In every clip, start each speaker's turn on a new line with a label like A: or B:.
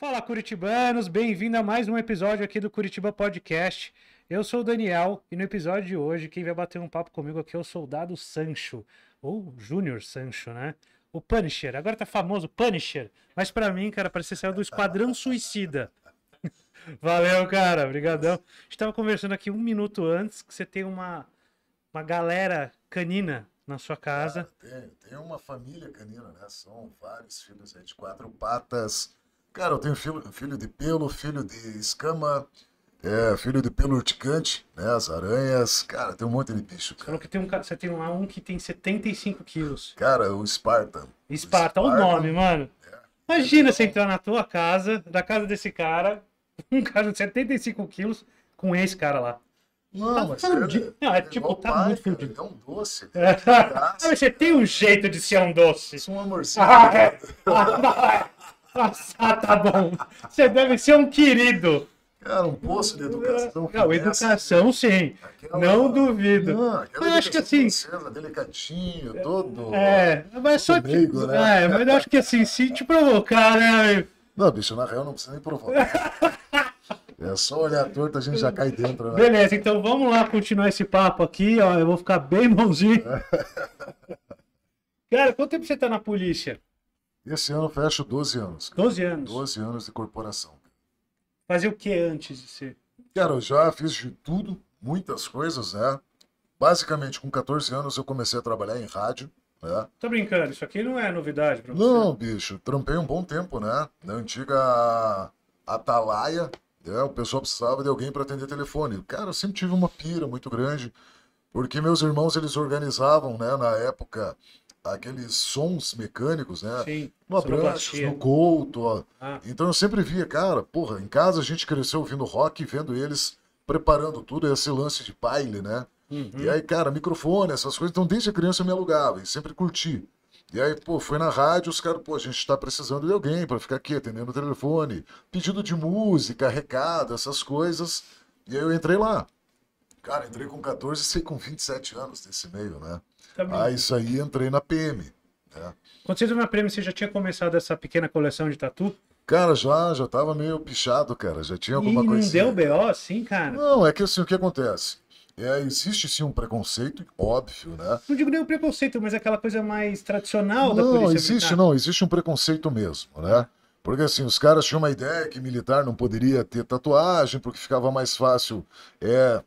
A: Fala Curitibanos, bem-vindo a mais um episódio aqui do Curitiba Podcast. Eu sou o Daniel e no episódio de hoje quem vai bater um papo comigo aqui é o soldado Sancho, ou Júnior Sancho, né? O Punisher, agora tá famoso Punisher, mas para mim, cara, parece que saiu do Esquadrão Suicida. Valeu, cara, brigadão. A gente tava conversando aqui um minuto antes que você tem uma, uma galera canina na sua casa.
B: Cara, tem, tem uma família canina, né? São vários filhos aí de quatro patas Cara, eu tenho filho, filho de pelo, filho de escama, é, filho de pelo urticante, né? As aranhas, cara, tem um monte de bicho, cara. Você
A: falou que tem um, você tem lá um que tem 75 quilos.
B: Cara, o Spartan.
A: Spartan, olha o nome, mano. É. Imagina você entrar na tua casa, da casa desse cara, um cara de 75 quilos, com esse cara lá. Não, tá mas é Não, é, é tipo, tá pai, muito fudido. É um doce. É. você tem um jeito de ser um doce. Sou um amorzinho. Ah, é. Ah, é. Ah, tá bom. Você deve ser um querido. Cara, um poço de educação. Não, educação assim. sim. Aquela, não duvido. Não, eu acho que assim.
B: delicadinho, todo. É, mas só comigo, que. Né? É, mas acho que assim, se te provocar, né? Não, bicho, na real não precisa nem provocar. É só olhar torto, a gente já cai dentro. Né? Beleza, então
A: vamos lá continuar esse papo aqui, ó. Eu vou ficar bem bonzinho.
B: Cara, quanto tempo você tá na polícia? Esse ano eu fecho 12 anos. Cara. 12 anos? 12 anos de corporação. Fazer o que antes de ser? Cara, eu já fiz de tudo, muitas coisas, né? Basicamente, com 14 anos eu comecei a trabalhar em rádio. Né? Tá brincando, isso aqui não é novidade pra você? Não, bicho, trampei um bom tempo, né? Na antiga Atalaia, né? o pessoal precisava de alguém para atender telefone. Cara, eu sempre tive uma pira muito grande, porque meus irmãos, eles organizavam, né, na época aqueles sons mecânicos, né? Sim, no Abrantes, no Couto. Ó. Ah. Então eu sempre via, cara, porra, em casa a gente cresceu ouvindo rock e vendo eles preparando tudo, esse lance de baile, né? Uhum. E aí, cara, microfone, essas coisas. Então desde criança eu me alugava e sempre curti. E aí, pô, foi na rádio, os caras, pô, a gente tá precisando de alguém para ficar aqui atendendo o telefone, pedido de música, recado, essas coisas. E aí eu entrei lá. Cara, entrei com 14 e sei com 27 anos nesse meio, né? Também. Ah, isso aí entrei na
A: PM. Né? Quando você entrou na PM, você já tinha começado essa pequena coleção de tatu? Cara, já,
B: já tava meio pichado, cara. Já tinha alguma coisa. Não deu BO, assim, cara? Não, é que assim, o que acontece? É, existe sim um preconceito, óbvio, né? Não digo nem o preconceito, mas aquela coisa
A: mais tradicional não, da polícia. Não, existe, militar. não,
B: existe um preconceito mesmo, né? Porque assim, os caras tinham uma ideia que militar não poderia ter tatuagem, porque ficava mais fácil, é,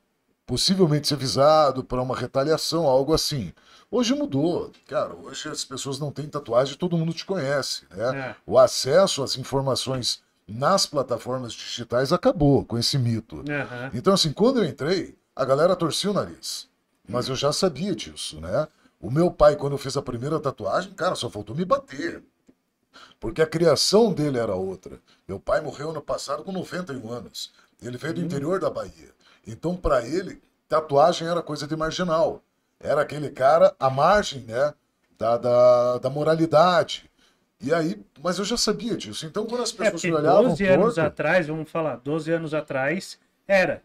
B: possivelmente ser visado para uma retaliação, algo assim. Hoje mudou, cara. Hoje as pessoas não têm tatuagem, todo mundo te conhece, né? É. O acesso às informações nas plataformas digitais acabou com esse mito. Uhum. Então, assim, quando eu entrei, a galera torcia o nariz. Mas eu já sabia disso, né? O meu pai, quando eu fiz a primeira tatuagem, cara, só faltou me bater. Porque a criação dele era outra. Meu pai morreu ano passado com 91 anos. Ele veio do uhum. interior da Bahia. Então, para ele, tatuagem era coisa de marginal era aquele cara à margem, né? Da, da, da moralidade. E aí, mas eu já sabia disso. Então, quando as é, pessoas é, me olhavam. 12 torto, anos
A: atrás, vamos falar, 12 anos atrás, era.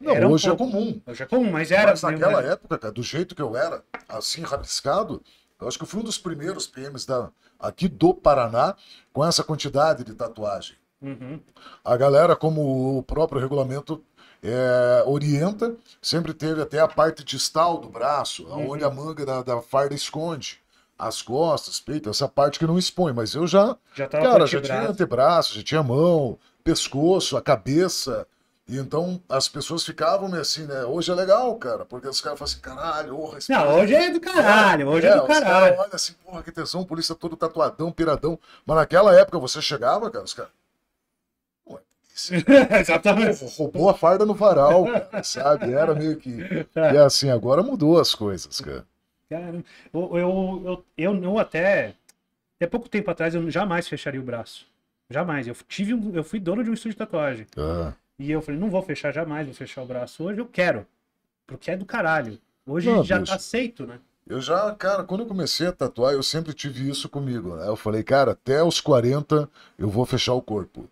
A: Não, era hoje um é comum.
B: Hoje é comum, mas era. Mas naquela era. época, cara, do jeito que eu era, assim, rabiscado, eu acho que eu fui um dos primeiros PMs da, aqui do Paraná com essa quantidade de tatuagem. Uhum. A galera, como o próprio regulamento é, orienta, sempre teve até a parte distal do braço, onde uhum. a manga da, da farda esconde as costas, peito, essa parte que não expõe, mas eu já, já cara, já tinha antebraço, já tinha mão, pescoço, a cabeça, e então as pessoas ficavam meio assim, né? Hoje é legal, cara, porque os caras falam assim, caralho, oh, Não, hoje é do caralho, hoje é, é do caralho. Cara, olha assim, porra, que tesão, polícia todo tatuadão, piradão. Mas naquela época você chegava, cara, os caras. Exatamente. Roubou a farda no varal, sabe? Era meio que. E é assim, agora mudou as coisas, cara. Cara, eu, eu,
A: eu, eu até. Até pouco tempo atrás eu jamais fecharia o braço. Jamais. Eu, tive um, eu fui dono de um estúdio de tatuagem. Ah. E eu falei, não vou fechar jamais, vou fechar o braço hoje, eu quero. Porque é do caralho. Hoje não, já bicho. tá aceito, né?
B: Eu já, cara, quando eu comecei a tatuar, eu sempre tive isso comigo, né? Eu falei, cara, até os 40 eu vou fechar o corpo.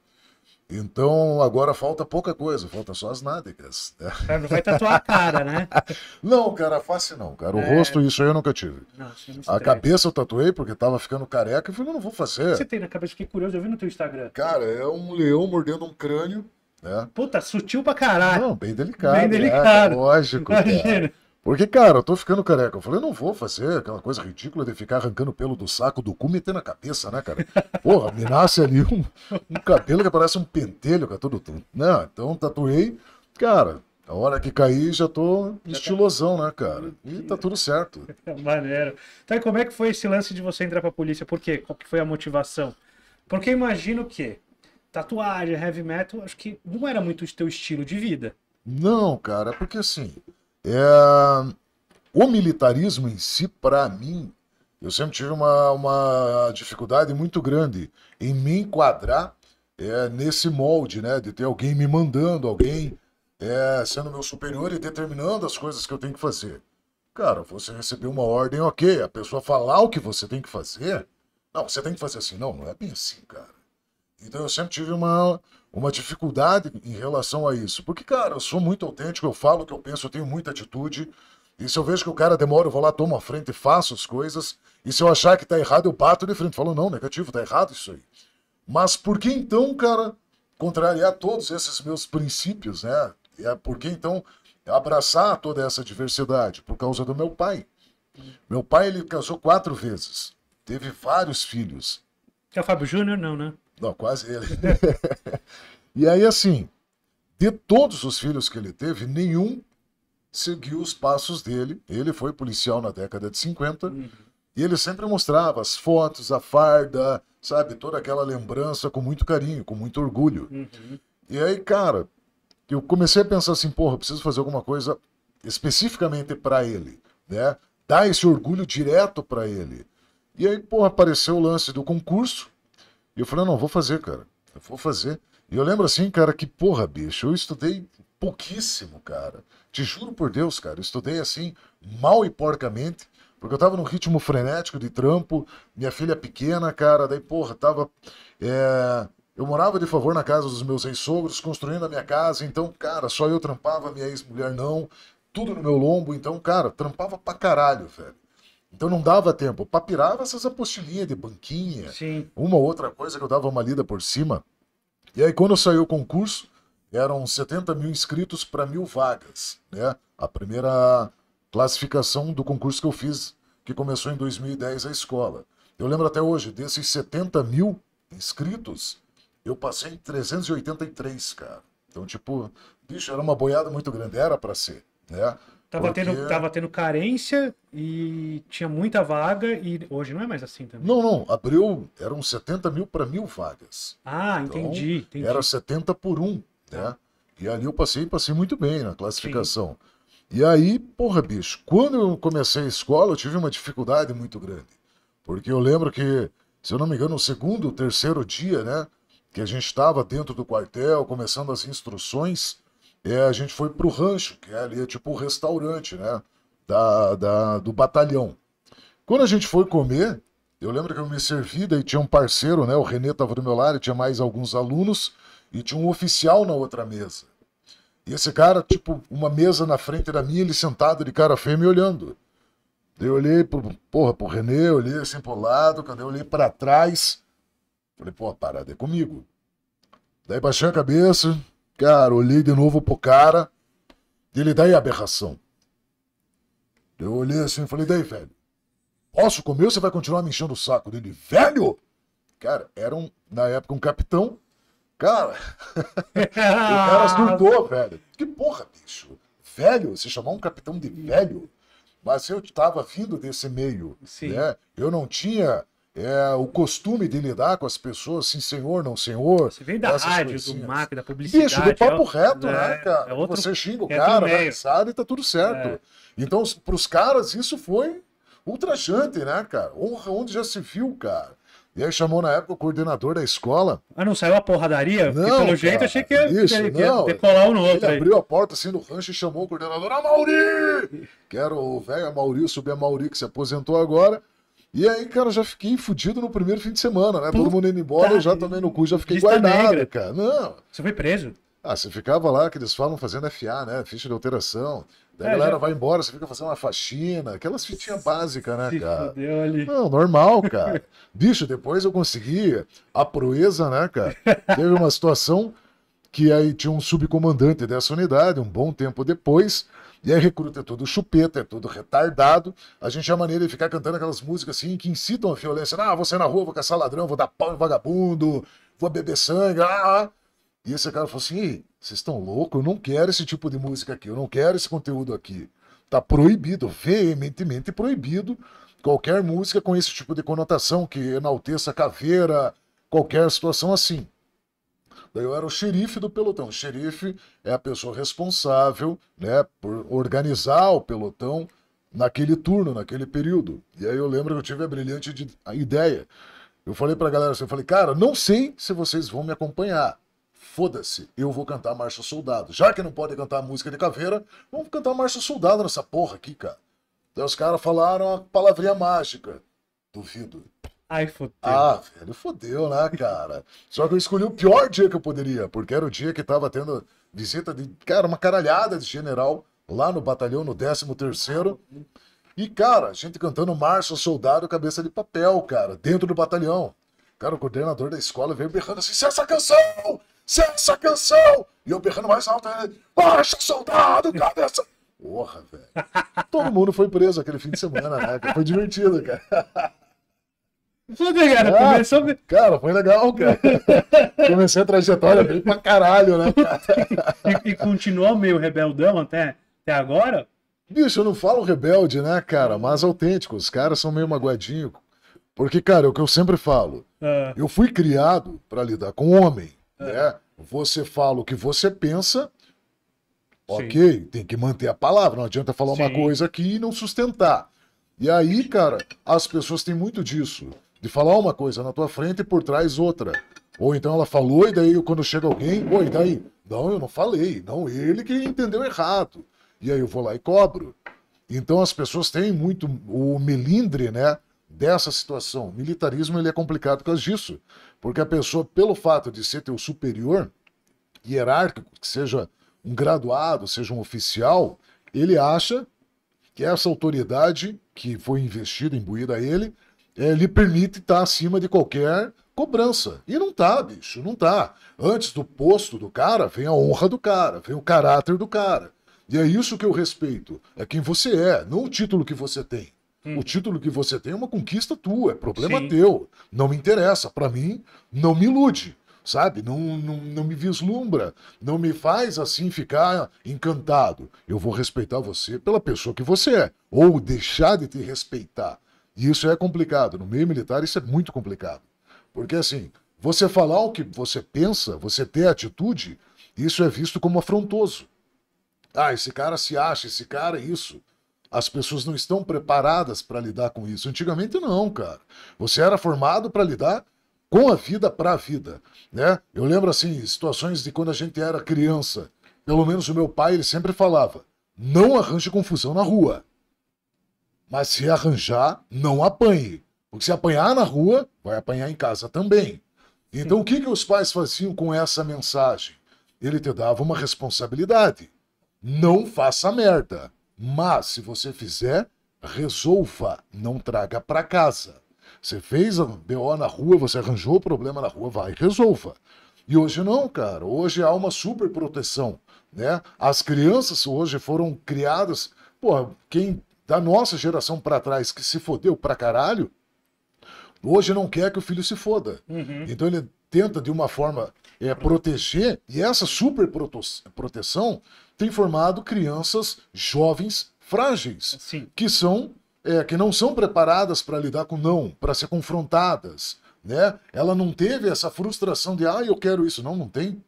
B: Então, agora falta pouca coisa, falta só as nádegas. Né? Não vai tatuar a cara, né? não, cara, a face não, cara. O é... rosto, isso aí eu nunca tive. Nossa, a cabeça eu tatuei porque tava ficando careca e falei, não vou fazer. Você tem na cabeça, fiquei curioso, eu vi no teu Instagram. Cara, é um leão mordendo um crânio, né? Puta, sutil pra caralho. Não, bem delicado. Bem né? delicado. É, lógico, Imagina. Cara. Porque, cara, eu tô ficando careca. Eu falei, não vou fazer aquela coisa ridícula de ficar arrancando pelo do saco do cu e meter na cabeça, né, cara? Porra, me nasce ali um, um cabelo que parece um pentelho, cara, todo tonto. Não, né? então tatuei. Cara, a hora que caí, já tô tá estilosão, né, cara? E tá tudo certo. Maneiro. Então, e como é que foi
A: esse lance de você entrar pra polícia? Por quê? Qual que foi a motivação? Porque imagino que
B: tatuagem, heavy metal, acho que não era muito o teu estilo de vida. Não, cara, é porque assim, é... O militarismo em si, para mim, eu sempre tive uma, uma dificuldade muito grande em me enquadrar é, nesse molde, né? De ter alguém me mandando, alguém é, sendo meu superior e determinando as coisas que eu tenho que fazer. Cara, você recebeu uma ordem, ok, a pessoa falar o que você tem que fazer. Não, você tem que fazer assim. Não, não é bem assim, cara. Então eu sempre tive uma, uma dificuldade em relação a isso. Porque, cara, eu sou muito autêntico, eu falo o que eu penso, eu tenho muita atitude. E se eu vejo que o cara demora, eu vou lá, tomo a frente, e faço as coisas. E se eu achar que tá errado, eu bato de frente. Falo, não, negativo, tá errado isso aí. Mas por que então, cara, contrariar todos esses meus princípios, né? É por que então abraçar toda essa diversidade? Por causa do meu pai. Meu pai, ele casou quatro vezes. Teve vários filhos.
A: É o Fábio Júnior, não, né?
B: Não, quase ele. e aí, assim, de todos os filhos que ele teve, nenhum seguiu os passos dele. Ele foi policial na década de 50. Uhum. E ele sempre mostrava as fotos, a farda, sabe? Toda aquela lembrança com muito carinho, com muito orgulho. Uhum. E aí, cara, eu comecei a pensar assim, porra, preciso fazer alguma coisa especificamente para ele, né? Dar esse orgulho direto para ele. E aí, porra, apareceu o lance do concurso. E eu falei, não, vou fazer, cara. Eu vou fazer. E eu lembro assim, cara, que porra, bicho, eu estudei pouquíssimo, cara. Te juro por Deus, cara, eu estudei assim, mal e porcamente, porque eu tava num ritmo frenético de trampo, minha filha pequena, cara, daí, porra, tava. É... Eu morava de favor na casa dos meus ex-sogros, construindo a minha casa, então, cara, só eu trampava, minha ex-mulher não, tudo no meu lombo, então, cara, trampava pra caralho, velho. Então não dava tempo. Papirava essas apostilinhas de banquinha, Sim. uma outra coisa que eu dava uma lida por cima. E aí, quando saiu o concurso, eram 70 mil inscritos para mil vagas, né? A primeira classificação do concurso que eu fiz, que começou em 2010 a escola. Eu lembro até hoje, desses 70 mil inscritos, eu passei em 383, cara. Então, tipo, bicho, era uma boiada muito grande, era para ser, né? Tava, Porque... tendo, é- tava
A: tendo carência e tinha muita vaga e hoje não é mais assim também. Não,
B: não. Abriu, eram 70 mil para mil vagas. Ah, então, entendi, entendi, Era 70 por um, né? E ali eu passei, passei muito bem na classificação. Sim. E aí, porra, bicho, quando eu comecei a escola, eu tive uma dificuldade muito grande. Porque eu lembro que, se eu não me engano, no segundo, terceiro dia, né? Que a gente estava dentro do quartel, começando as instruções é, a gente foi pro rancho, que é ali é tipo o restaurante, né? Da, da, do batalhão. Quando a gente foi comer, eu lembro que eu me servi, daí tinha um parceiro, né? O Renê tava do meu lado, tinha mais alguns alunos, e tinha um oficial na outra mesa. E esse cara, tipo, uma mesa na frente da minha, ele sentado de cara feia me olhando. Eu olhei pro, porra, pro Renê, eu olhei assim pro lado, cadê eu olhei para trás, falei, pô, a parada é comigo. Daí baixei a cabeça, Cara, olhei de novo pro cara. Ele daí aberração. Eu olhei assim e falei, daí, velho? Posso comer ou você vai continuar me enchendo o saco dele? Velho! Cara, era um, na época um capitão. Cara, o cara surtou, velho. Que porra, bicho. Velho, se chamar um capitão de velho. Mas eu tava vindo desse meio. Sim. Né? Eu não tinha é, o costume de lidar com as pessoas, sim senhor, não senhor. Você vem da rádio, coisinhas. do mapa, da publicidade. Isso, do papo é reto, né, é, né, cara? É outro, Você xinga o é cara, vai assado e tá tudo certo. É. Então, pros caras, isso foi ultrajante, né, cara? Honra onde já se viu, cara. E aí chamou na época o coordenador da escola. Ah, não saiu a porradaria? Não, pelo cara, jeito achei que ia, isso, que ia decolar um no outro. Ele aí. abriu a porta assim do rancho e chamou o coordenador, Mauri Que era o velho Amauri, o Mauri que se aposentou agora. E aí, cara, já fiquei fudido no primeiro fim de semana, né? Puta Todo mundo indo embora, eu já tomei no cu, já fiquei guardado, negra. cara. Não. Você foi preso? Ah, você ficava lá, que eles falam, fazendo FA, né? Ficha de alteração. Daí é, a galera já... vai embora, você fica fazendo uma faxina, aquelas fitinhas básicas, né, cara? Fudeu ali. Não, normal, cara. Bicho, depois eu consegui a proeza, né, cara? Teve uma situação que aí tinha um subcomandante dessa unidade, um bom tempo depois, e aí recruta é todo chupeta, é todo retardado. A gente é maneira de ficar cantando aquelas músicas assim que incitam a violência. Ah, vou sair na rua, vou caçar ladrão, vou dar pau em vagabundo, vou beber sangue. Ah, ah. ah. E esse cara falou assim: vocês estão loucos? Eu não quero esse tipo de música aqui, eu não quero esse conteúdo aqui. Tá proibido, veementemente proibido, qualquer música com esse tipo de conotação que enalteça caveira, qualquer situação assim. Daí eu era o xerife do pelotão. O xerife é a pessoa responsável né, por organizar o pelotão naquele turno, naquele período. E aí eu lembro que eu tive a brilhante de, a ideia. Eu falei pra galera assim, eu falei, cara, não sei se vocês vão me acompanhar. Foda-se, eu vou cantar Marcha Soldado. Já que não pode cantar música de caveira, vamos cantar Marcha Soldado nessa porra aqui, cara. Daí os caras falaram a palavrinha mágica. Duvido. Ai, fodeu. Ah, velho, fodeu, né, cara? Só que eu escolhi o pior dia que eu poderia, porque era o dia que tava tendo visita de, cara, uma caralhada de general lá no batalhão, no 13 terceiro. E, cara, a gente cantando Março Soldado Cabeça de Papel, cara, dentro do batalhão. Cara, o coordenador da escola veio berrando assim, cessa canção! Cessa canção! E eu berrando mais alto, Marcha Soldado Cabeça... Porra, velho. Todo mundo foi preso aquele fim de semana, né? Foi divertido, cara. Foda, cara. Ah, começou... Cara, foi legal, cara. Comecei a trajetória bem pra caralho, né? e, e continuou meio rebeldão até, até agora? Bicho, eu não falo rebelde, né, cara? Mas autêntico. Os caras são meio magoadinhos. Porque, cara, é o que eu sempre falo. Ah. Eu fui criado para lidar com homem. Ah. Né? Você fala o que você pensa. Ok, Sim. tem que manter a palavra. Não adianta falar Sim. uma coisa aqui e não sustentar. E aí, cara, as pessoas têm muito disso de falar uma coisa na tua frente e por trás outra. Ou então ela falou e daí quando chega alguém, oi, e daí? Não, eu não falei. Não, ele que entendeu errado. E aí eu vou lá e cobro. Então as pessoas têm muito o melindre, né, dessa situação. O militarismo ele é complicado por causa disso, porque a pessoa pelo fato de ser teu superior hierárquico, que seja um graduado, seja um oficial, ele acha que essa autoridade que foi investida, imbuída a ele, é, lhe permite estar acima de qualquer cobrança. E não tá, bicho, não tá. Antes do posto do cara, vem a honra do cara, vem o caráter do cara. E é isso que eu respeito. É quem você é, não o título que você tem. Hum. O título que você tem é uma conquista tua, é problema Sim. teu. Não me interessa. Para mim, não me ilude, sabe? Não, não, não me vislumbra. Não me faz assim ficar encantado. Eu vou respeitar você pela pessoa que você é. Ou deixar de te respeitar e isso é complicado. No meio militar, isso é muito complicado. Porque, assim, você falar o que você pensa, você ter atitude, isso é visto como afrontoso. Ah, esse cara se acha, esse cara é isso. As pessoas não estão preparadas para lidar com isso. Antigamente, não, cara. Você era formado para lidar com a vida para a vida, né? Eu lembro assim, situações de quando a gente era criança. Pelo menos o meu pai, ele sempre falava: "Não arranje confusão na rua". Mas se arranjar, não apanhe. Porque se apanhar na rua, vai apanhar em casa também. Então, Sim. o que, que os pais faziam com essa mensagem? Ele te dava uma responsabilidade. Não faça merda. Mas, se você fizer, resolva. Não traga para casa. Você fez a BO na rua, você arranjou o problema na rua, vai, resolva. E hoje não, cara. Hoje há uma super proteção, né? As crianças hoje foram criadas... Porra, quem da nossa geração para trás que se fodeu para caralho, hoje não quer que o filho se foda. Uhum. Então ele tenta, de uma forma, é, proteger, e essa super proteção tem formado crianças jovens frágeis, Sim. que são é, que não são preparadas para lidar com não, para ser confrontadas, né? Ela não teve essa frustração de, ah, eu quero isso, não, não tem.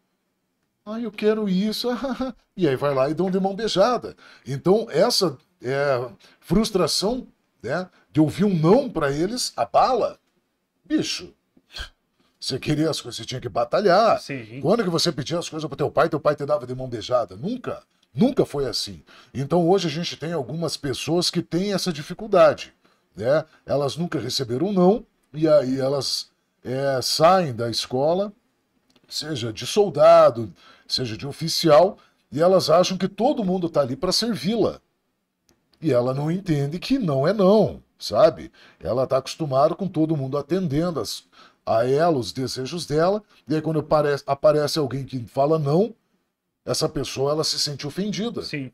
B: Ah, eu quero isso, e aí vai lá e dão de mão beijada. Então essa é, frustração né, de ouvir um não para eles abala. Bicho, você queria as coisas, você tinha que batalhar. Sim. Quando que você pedia as coisas para teu pai, teu pai te dava de mão beijada? Nunca. Nunca foi assim. Então hoje a gente tem algumas pessoas que têm essa dificuldade. Né? Elas nunca receberam um não, e aí elas é, saem da escola, seja de soldado, seja de oficial, e elas acham que todo mundo está ali para servi-la. E ela não entende que não é não, sabe? Ela está acostumada com todo mundo atendendo as, a ela, os desejos dela, e aí quando aparece, aparece alguém que fala não, essa pessoa ela se sente ofendida. Sim.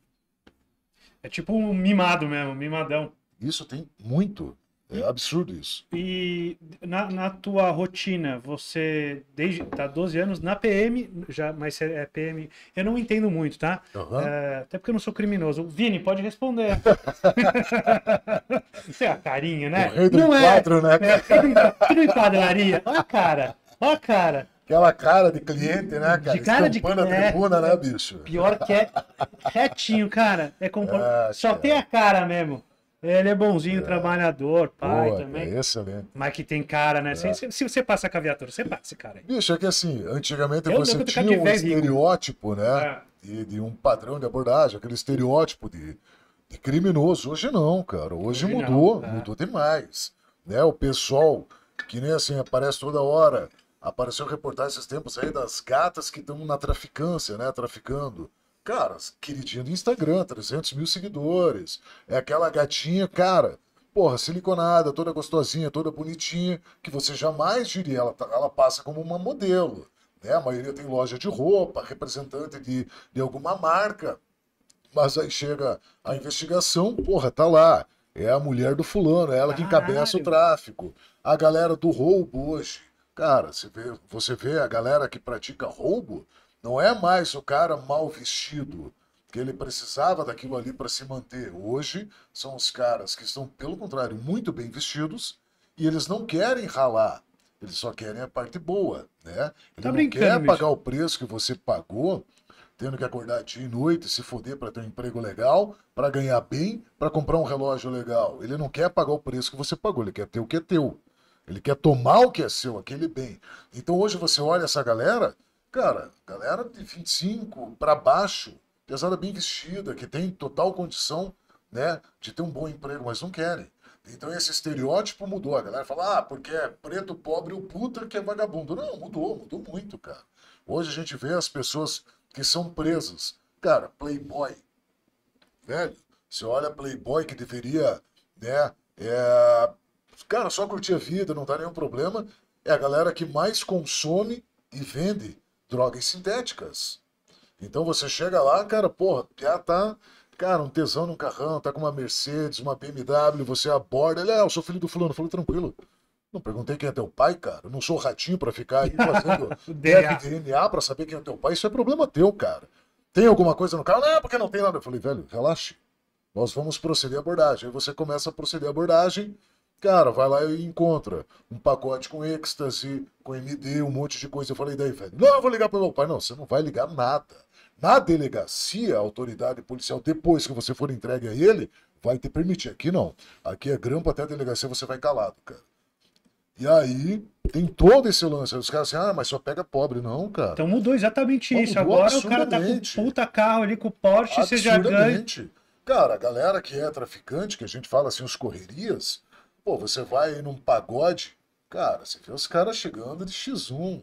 B: É tipo um mimado mesmo, um mimadão. Isso tem muito. É absurdo isso.
A: E na, na tua rotina, você desde tá 12 anos na PM, já, mas é PM. Eu não entendo muito, tá? Uhum. É, até porque eu não sou criminoso. Vini, pode responder. você é a carinha, né? O não quadro,
B: é, né? É, não enquadraria. Olha a cara. Olha a cara. Aquela cara de cliente, né, cara? De cara de cliente. É, tribuna, né, bicho? Pior que é retinho, cara. É compor...
A: Ah, só cara. tem a cara mesmo. Ele é bonzinho, é. trabalhador, pai também. É excelente. Mas que tem cara, né? É. Se, se, você passa com a viatura, você passa, cara.
B: Bicho, é que assim, antigamente eu você tinha um estereótipo, rico. né? É. De, de, um padrão de abordagem, aquele estereótipo de, de criminoso. Hoje não, cara. Hoje, Hoje mudou, não, é. mudou demais. Né? O pessoal, que nem assim, aparece toda hora. Apareceu reportagem esses tempos aí das gatas que estão na traficância, né? Traficando. Cara, queridinha do Instagram, 300 mil seguidores. É aquela gatinha, cara, porra, siliconada, toda gostosinha, toda bonitinha, que você jamais diria. Ela, tá, ela passa como uma modelo. Né? A maioria tem loja de roupa, representante de, de alguma marca. Mas aí chega a investigação, porra, tá lá. É a mulher do fulano, é ela que encabeça o tráfico. A galera do roubo hoje. Cara, você vê, você vê a galera que pratica roubo, não é mais o cara mal vestido, que ele precisava daquilo ali para se manter. Hoje são os caras que estão, pelo contrário, muito bem vestidos e eles não querem ralar. Eles só querem a parte boa, né? Ele tá não quer bicho. pagar o preço que você pagou, tendo que acordar dia e noite, se foder para ter um emprego legal, para ganhar bem, para comprar um relógio legal. Ele não quer pagar o preço que você pagou, ele quer ter o que é teu. Ele quer tomar o que é seu, aquele bem. Então hoje você olha essa galera, Cara, galera de 25 para baixo, pesada bem vestida, que tem total condição né, de ter um bom emprego, mas não querem. Então esse estereótipo mudou. A galera fala, ah, porque é preto, pobre ou puta que é vagabundo. Não, mudou, mudou muito, cara. Hoje a gente vê as pessoas que são presas. Cara, playboy. Velho, você olha playboy que deveria, né, é... Cara, só curtir a vida, não dá nenhum problema. É a galera que mais consome e vende drogas sintéticas. Então você chega lá, cara, porra, já tá, cara, um tesão no carrão, tá com uma Mercedes, uma BMW, você aborda, ele, é, ah, eu sou filho do fulano, falou, tranquilo. Não perguntei quem é teu pai, cara. Eu não sou ratinho para ficar aí fazendo DNA, DNA para saber quem é teu pai. Isso é problema teu, cara. Tem alguma coisa no carro? Não, porque não tem nada. Eu falei, velho, relaxe. Nós vamos proceder à abordagem. Aí você começa a proceder à abordagem Cara, vai lá e encontra um pacote com êxtase, com MD, um monte de coisa. Eu falei daí, velho, não, eu vou ligar pro meu pai. Não, você não vai ligar nada. Na delegacia, a autoridade policial, depois que você for entregue a ele, vai te permitir. Aqui não. Aqui é grampo até a delegacia, você vai calado, cara. E aí tem todo esse lance. Os caras assim, ah, mas só pega pobre, não, cara. Então mudou exatamente mudou isso. Agora o cara tá com puta carro ali com Porsche, você já ganha. Cara, a galera que é traficante, que a gente fala assim, os correrias, Pô, você vai num pagode, cara, você vê os caras chegando de X1,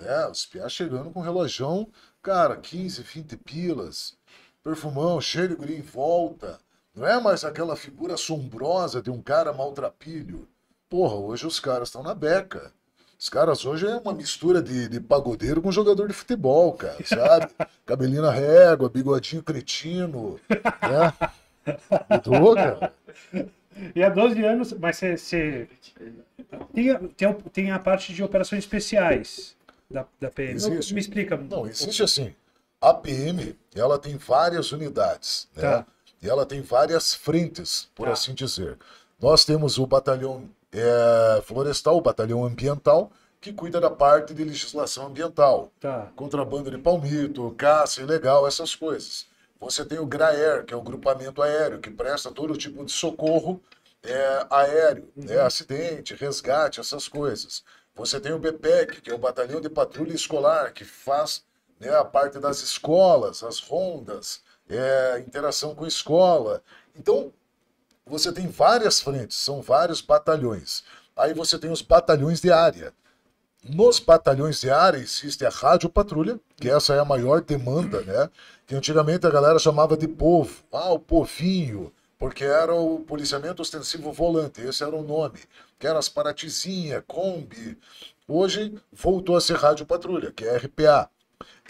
B: né? Os piá chegando com relojão, cara, 15, 20 pilas, perfumão, cheiro guri em volta. Não é mais aquela figura assombrosa de um cara maltrapilho. Porra, hoje os caras estão na beca. Os caras hoje é uma mistura de, de pagodeiro com jogador de futebol, cara, sabe? Cabelinho na régua, bigodinho cretino, né? Mudou, cara.
A: E há 12 anos, mas você. você... Tem, a, tem, tem a parte de operações especiais da, da PM. Existe. Me explica.
B: Não, existe assim. A PM, ela tem várias unidades, né? Tá. E ela tem várias frentes, por tá. assim dizer. Nós temos o batalhão é, florestal, o batalhão ambiental, que cuida da parte de legislação ambiental. Tá. Contrabando de palmito, caça ilegal, essas coisas. Você tem o GRAER, que é o grupamento aéreo, que presta todo tipo de socorro é, aéreo, né, uhum. né, acidente, resgate, essas coisas. Você tem o BPEC, que é o Batalhão de Patrulha Escolar, que faz né, a parte das escolas, as rondas, é, interação com a escola. Então, você tem várias frentes, são vários batalhões. Aí você tem os batalhões de área. Nos batalhões de área existe a rádio patrulha, que essa é a maior demanda, né? Que antigamente a galera chamava de povo. Ah, o povinho, porque era o policiamento ostensivo volante, esse era o nome. Que era as paratizinha, Kombi. Hoje voltou a ser rádio patrulha, que é RPA.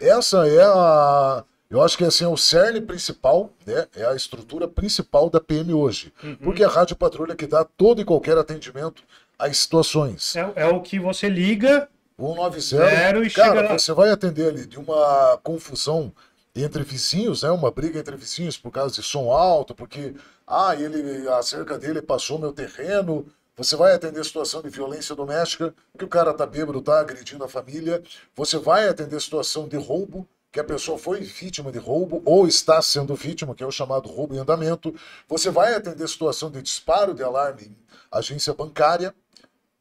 B: Essa é a eu acho que assim, é o cerne principal, né? É a estrutura principal da PM hoje. Uhum. Porque é a Rádio Patrulha que dá todo e qualquer atendimento as situações. É, é o que você liga. 190 e cara, chega... você vai atender ali de uma confusão entre vizinhos, né? Uma briga entre vizinhos por causa de som alto, porque ah, ele a cerca dele passou meu terreno. Você vai atender situação de violência doméstica, que o cara tá bêbado, tá agredindo a família. Você vai atender situação de roubo, que a pessoa foi vítima de roubo ou está sendo vítima, que é o chamado roubo em andamento. Você vai atender situação de disparo de alarme em agência bancária,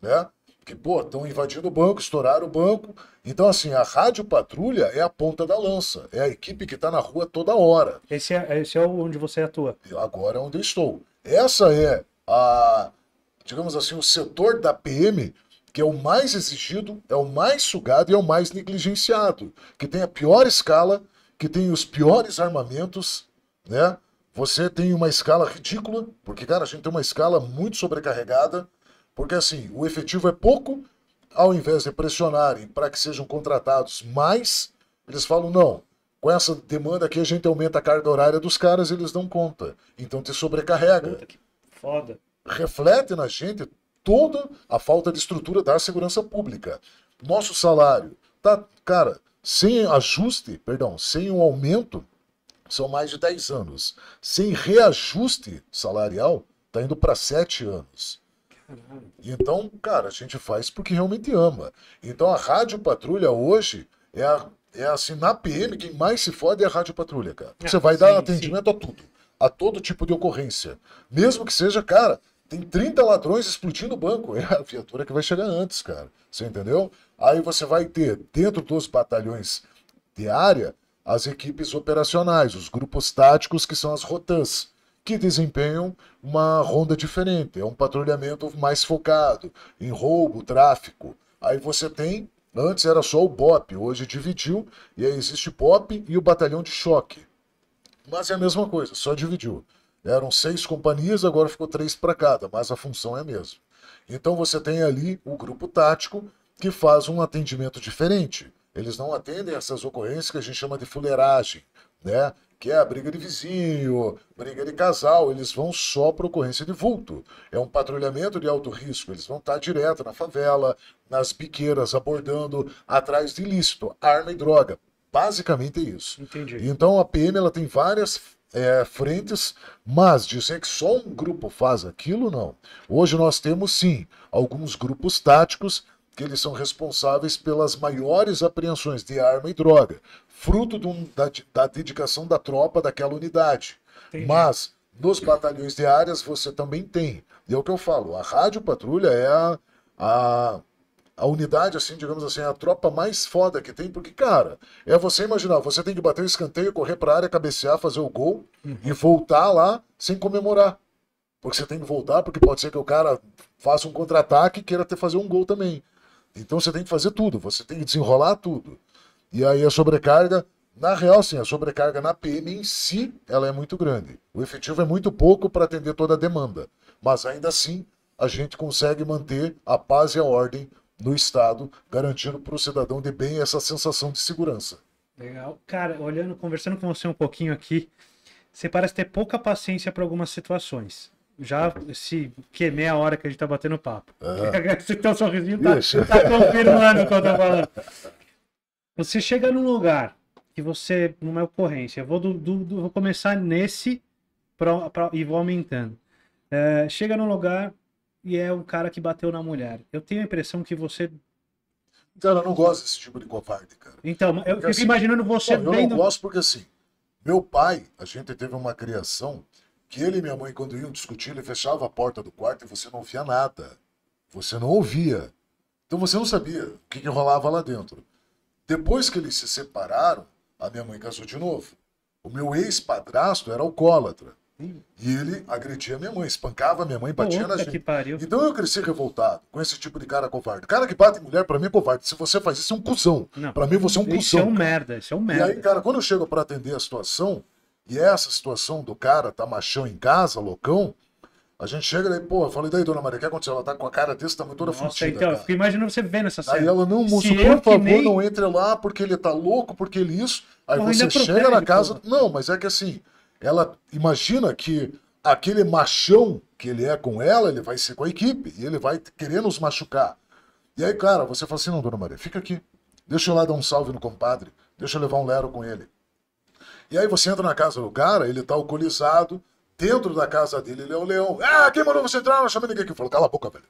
B: né? Porque, pô, estão invadindo o banco, estouraram o banco. Então, assim, a Rádio Patrulha é a ponta da lança. É a equipe que está na rua toda hora. Esse é, esse é onde você atua. agora é onde eu estou. Essa é a, digamos assim, o setor da PM que é o mais exigido, é o mais sugado e é o mais negligenciado, que tem a pior escala, que tem os piores armamentos, né? Você tem uma escala ridícula, porque, cara, a gente tem uma escala muito sobrecarregada. Porque assim, o efetivo é pouco, ao invés de pressionarem para que sejam contratados mais, eles falam: não, com essa demanda aqui a gente aumenta a carga horária dos caras e eles dão conta. Então te sobrecarrega. Puta que foda. Reflete na gente toda a falta de estrutura da segurança pública. Nosso salário tá, cara, sem ajuste, perdão, sem um aumento, são mais de 10 anos. Sem reajuste salarial, tá indo para 7 anos. Então, cara, a gente faz porque realmente ama. Então a Rádio Patrulha hoje é, a, é assim, na PM, quem mais se fode é a Rádio Patrulha, cara. Ah, você vai sim, dar atendimento sim. a tudo, a todo tipo de ocorrência. Mesmo que seja, cara, tem 30 ladrões explodindo o banco. É a viatura que vai chegar antes, cara. Você entendeu? Aí você vai ter, dentro dos batalhões de área, as equipes operacionais, os grupos táticos que são as rotãs que desempenham uma ronda diferente, é um patrulhamento mais focado em roubo, tráfico. Aí você tem, antes era só o BOP, hoje dividiu, e aí existe BOP e o Batalhão de Choque. Mas é a mesma coisa, só dividiu. Eram seis companhias, agora ficou três para cada, mas a função é a mesma. Então você tem ali o grupo tático que faz um atendimento diferente. Eles não atendem essas ocorrências que a gente chama de fuleiragem, né? que é a briga de vizinho, briga de casal, eles vão só para ocorrência de vulto. É um patrulhamento de alto risco, eles vão estar tá direto na favela, nas biqueiras, abordando atrás de ilícito, arma e droga. Basicamente é isso. Entendi. Então a PM ela tem várias é, frentes, mas dizer que só um grupo faz aquilo, não. Hoje nós temos sim alguns grupos táticos que eles são responsáveis pelas maiores apreensões de arma e droga fruto de um, da, da, dedicação da tropa daquela unidade. Entendi. Mas nos batalhões de áreas você também tem. E é o que eu falo, a rádio patrulha é a, a, a, unidade, assim, digamos assim, a tropa mais foda que tem, porque, cara, é você imaginar, você tem que bater o escanteio, correr para a área, cabecear, fazer o gol uhum. e voltar lá sem comemorar. Porque você tem que voltar, porque pode ser que o cara faça um contra-ataque e queira até fazer um gol também. Então você tem que fazer tudo, você tem que desenrolar tudo. E aí a sobrecarga, na real, sim, a sobrecarga na PM em si, ela é muito grande. O efetivo é muito pouco para atender toda a demanda. Mas ainda assim, a gente consegue manter a paz e a ordem no Estado, garantindo para o cidadão de bem essa sensação de segurança. Legal. Cara, olhando, conversando com você um pouquinho aqui, você parece ter pouca paciência
A: para algumas situações. Já se queimei é a hora que a gente tá batendo papo. É. Você tem um sorrisinho, tá, tá confirmando o que eu tô falando. Você chega num lugar que você, numa ocorrência, eu vou, do, do, vou começar nesse pra, pra, e vou aumentando. É, chega num lugar e é um cara que bateu na mulher.
B: Eu tenho a impressão que você Cara, eu não gosto desse tipo de covarde, cara. Então, eu fico assim, imaginando você não, vendo... Eu não gosto porque, assim, meu pai, a gente teve uma criação que ele e minha mãe, quando iam discutir, ele fechava a porta do quarto e você não via nada. Você não ouvia. Então você não sabia o que, que rolava lá dentro. Depois que eles se separaram, a minha mãe casou de novo. O meu ex-padrasto era alcoólatra. E ele agredia a minha mãe, espancava a minha mãe, batia na gente. Então eu cresci revoltado com esse tipo de cara covarde. Cara que bate em mulher, pra mim é covarde. Se você faz isso, é um cuzão. pra mim, você é um cuzão. Isso é um merda, isso é um merda. E aí, cara, quando eu chego pra atender a situação, e essa situação do cara tá machão em casa, loucão, a gente chega daí, pô, eu falei, daí, dona Maria, o que aconteceu? Ela tá com a cara desse tamanho tá toda fustida Então, cara. eu fico
A: imaginando você vendo essa cena. Aí ela, não, moço, por favor, nem... não
B: entre lá, porque ele tá louco, porque ele isso. Aí você protege, é chega na casa. Não, mas é que assim, ela imagina que aquele machão que ele é com ela, ele vai ser com a equipe, e ele vai querer nos machucar. E aí, cara, você fala assim, não, dona Maria, fica aqui. Deixa eu lá dar um salve no compadre, deixa eu levar um lero com ele. E aí você entra na casa do cara, ele tá alcoolizado, Dentro da casa dele, ele é o leão. Ah, quem mandou você entrar? Não chamei ninguém aqui. Eu falo, cala a boca, velho.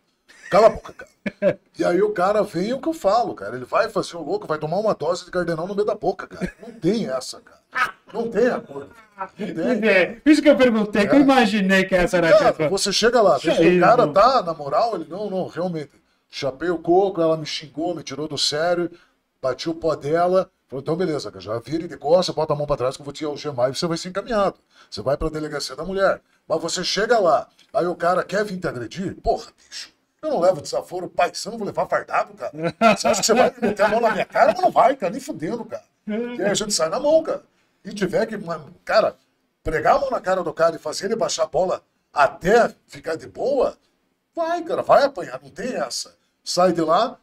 B: Cala a boca, cara. E aí o cara vem o que eu falo, cara. Ele vai fazer o louco, vai tomar uma dose de cardenal no meio da boca, cara. Não tem essa, cara. Não tem acordo. É, isso que eu perguntei, é. que eu é. imaginei que essa era cara, a Você chega lá, é o cara tá na moral, ele não, não, realmente. Chapei o coco, ela me xingou, me tirou do sério, bati o pó dela, Falou, então beleza, já vire de costas, bota a mão para trás que eu vou te algemar e você vai ser encaminhado. Você vai para a delegacia da mulher. Mas você chega lá, aí o cara quer vir te agredir? Porra, bicho. Eu não levo desaforo, pai, você não vou levar fardado, cara. Você acha que você vai meter a mão na minha cara? Mas não vai, cara, nem fudendo, cara. E aí a gente sai na mão, cara. E tiver que, cara, pregar a mão na cara do cara e fazer ele baixar a bola até ficar de boa, vai, cara, vai apanhar, não tem essa. Sai de lá,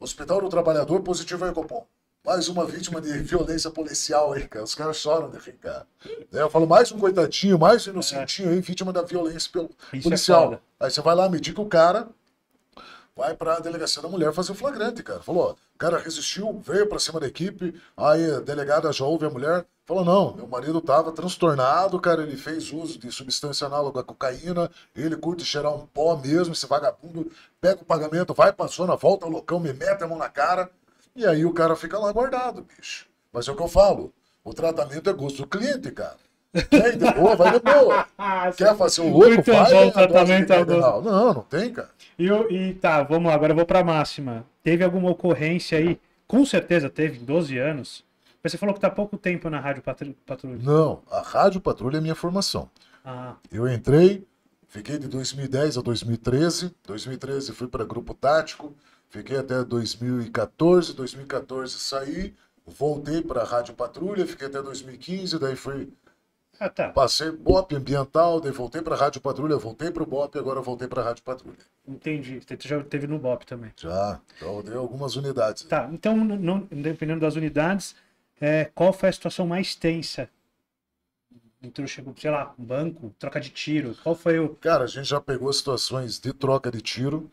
B: Hospital do Trabalhador, positivo em Copom mais uma vítima de violência policial aí, cara. Os caras choram de né, ficar. Né, eu falo, mais um coitadinho, mais um inocentinho aí, vítima da violência é policial. É aí você vai lá, medica o cara, vai para a delegacia da mulher fazer o flagrante, cara. Falou, ó, o cara resistiu, veio para cima da equipe, aí a delegada já ouve a mulher, falou, não, meu marido tava transtornado, cara, ele fez uso de substância análoga à cocaína, ele curte cheirar um pó mesmo, esse vagabundo, pega o pagamento, vai pra zona, volta loucão, me mete a mão na cara, e aí o cara fica lá guardado, bicho. Mas é o que eu falo. O tratamento é gosto do cliente, cara. Quer ir de boa, vai de boa. Quer fazer um louco, Muito vai. Bom, né? tratamento é não, não tem, cara. E, e tá,
A: vamos lá, agora eu vou pra máxima. Teve alguma ocorrência aí? Com certeza teve, em 12 anos. Mas você falou que tá pouco tempo na Rádio Patrulha.
B: Não, a Rádio Patrulha é minha formação. Ah. Eu entrei, fiquei de 2010 a 2013. 2013 fui para Grupo Tático. Fiquei até 2014, 2014 saí, voltei para a Rádio Patrulha, fiquei até 2015, daí fui. Ah, tá. Passei BOP ambiental, daí voltei para a Rádio Patrulha, voltei para o BOP, agora voltei para a Rádio Patrulha. Entendi. você já
A: teve no BOP também? Já,
B: então dei algumas unidades.
A: Tá, então, não, dependendo das unidades, é, qual foi a situação mais tensa?
B: Então chegou, sei lá, um banco, troca de tiro. Qual foi o. Cara, a gente já pegou situações de troca de tiro.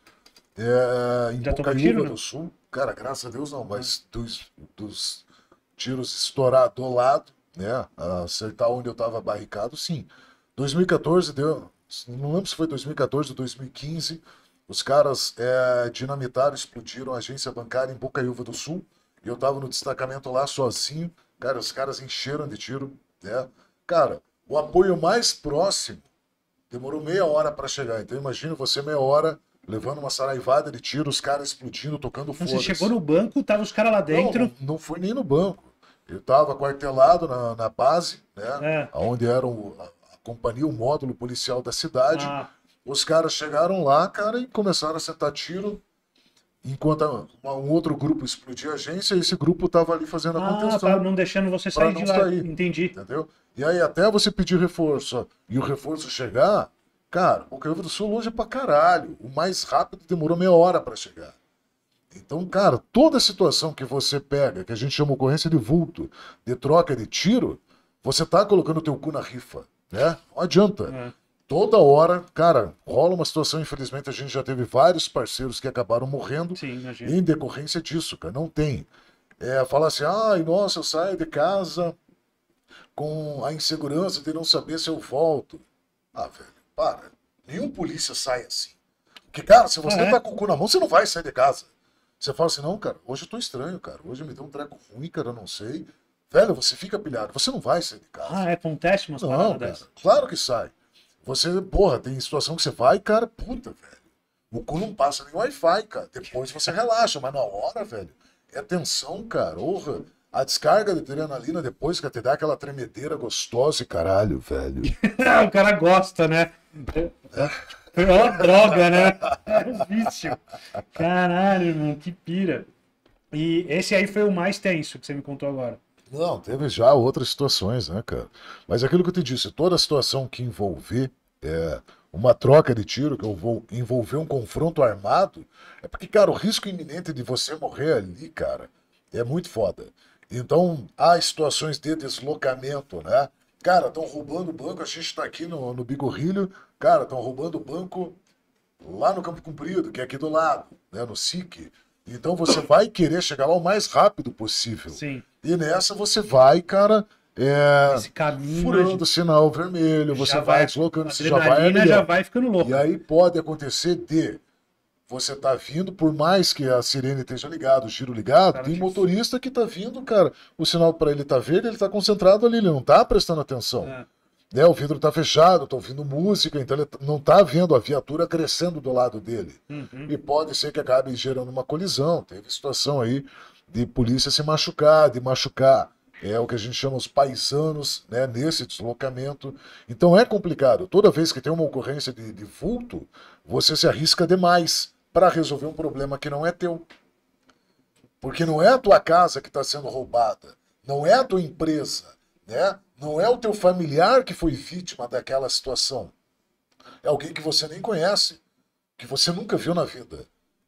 B: É, é, em Já Bocaiúva do Sul, cara, graças a Deus não, mas dos, dos tiros estourar do lado, né? Acertar onde eu tava barricado, sim. 2014 deu. Não lembro se foi 2014 ou 2015. Os caras é, dinamitaram, explodiram a agência bancária em Bocaiúva do Sul. E eu tava no destacamento lá sozinho. Cara, os caras encheram de tiro, né? Cara, o apoio mais próximo demorou meia hora para chegar. Então imagina você meia hora levando uma saraivada de tiro, os caras explodindo, tocando fogo. Você chegou no banco, tava os caras lá dentro? Não, não fui nem no banco. Eu tava quartelado na, na base, né? É. Onde era o, a, a, companhia, o módulo policial da cidade. Ah. Os caras chegaram lá, cara, e começaram a sentar tiro. Enquanto um outro grupo explodia a agência, esse grupo tava ali fazendo a ah, contenção. Ah, não deixando você sair de lá. Sair, Entendi. Entendeu? E aí até você pedir reforço e o reforço chegar, Cara, o Rio do Sul longe é pra caralho. O mais rápido demorou meia hora para chegar. Então, cara, toda situação que você pega, que a gente chama ocorrência de vulto, de troca de tiro, você tá colocando o teu cu na rifa, né? Não adianta. É. Toda hora, cara, rola uma situação, infelizmente, a gente já teve vários parceiros que acabaram morrendo Sim, gente... em decorrência disso, cara. Não tem. É, falar assim, ai, nossa, eu saio de casa com a insegurança de não saber se eu volto. Ah, velho, para. Nenhum polícia sai assim. Porque, cara, se você é. tá com o cu na mão, você não vai sair de casa. Você fala assim, não, cara, hoje eu tô estranho, cara. Hoje me deu um treco ruim, cara, eu não sei. Velho, você fica pilhado. Você não vai sair de casa. Ah, é? Acontece mas não, cara, Claro que sai. Você, porra, tem situação que você vai, cara, puta, velho. O cu não passa nem Wi-Fi, cara. Depois você relaxa, mas na hora, velho, é tensão, cara. Orra. A descarga de adrenalina depois que até dá aquela tremedeira gostosa e caralho, velho. É, o cara gosta, né? Foi é. é uma droga, né? Vício.
A: Caralho, irmão, que pira. E esse aí foi o mais tenso que você me contou agora.
B: Não, teve já outras situações, né, cara? Mas aquilo que eu te disse, toda situação que envolver é, uma troca de tiro, que eu vou envolver um confronto armado, é porque, cara, o risco iminente de você morrer ali, cara, é muito foda. Então, há situações de deslocamento, né? Cara, estão roubando o banco, a gente está aqui no, no Bigorrilho, cara, estão roubando o banco lá no Campo Comprido, que é aqui do lado, né, no SIC. Então você vai querer chegar lá o mais rápido possível. Sim. E nessa você vai, cara, é, Esse caminho, furando o né, sinal vermelho, você vai, vai deslocando, você já vai. já vai ficando louco. E aí pode acontecer de você tá vindo, por mais que a sirene esteja ligada, o giro ligado, cara, tem motorista que tá vindo, cara, o sinal para ele tá verde, ele tá concentrado ali, ele não tá prestando atenção. É. Né, o vidro tá fechado, tá ouvindo música, então ele tá, não tá vendo a viatura crescendo do lado dele. Uhum. E pode ser que acabe gerando uma colisão. Teve situação aí de polícia se machucar, de machucar é o que a gente chama os paisanos, né, nesse deslocamento. Então é complicado. Toda vez que tem uma ocorrência de, de vulto, você se arrisca demais para resolver um problema que não é teu. Porque não é a tua casa que está sendo roubada, não é a tua empresa, né? não é o teu familiar que foi vítima daquela situação. É alguém que você nem conhece, que você nunca viu na vida.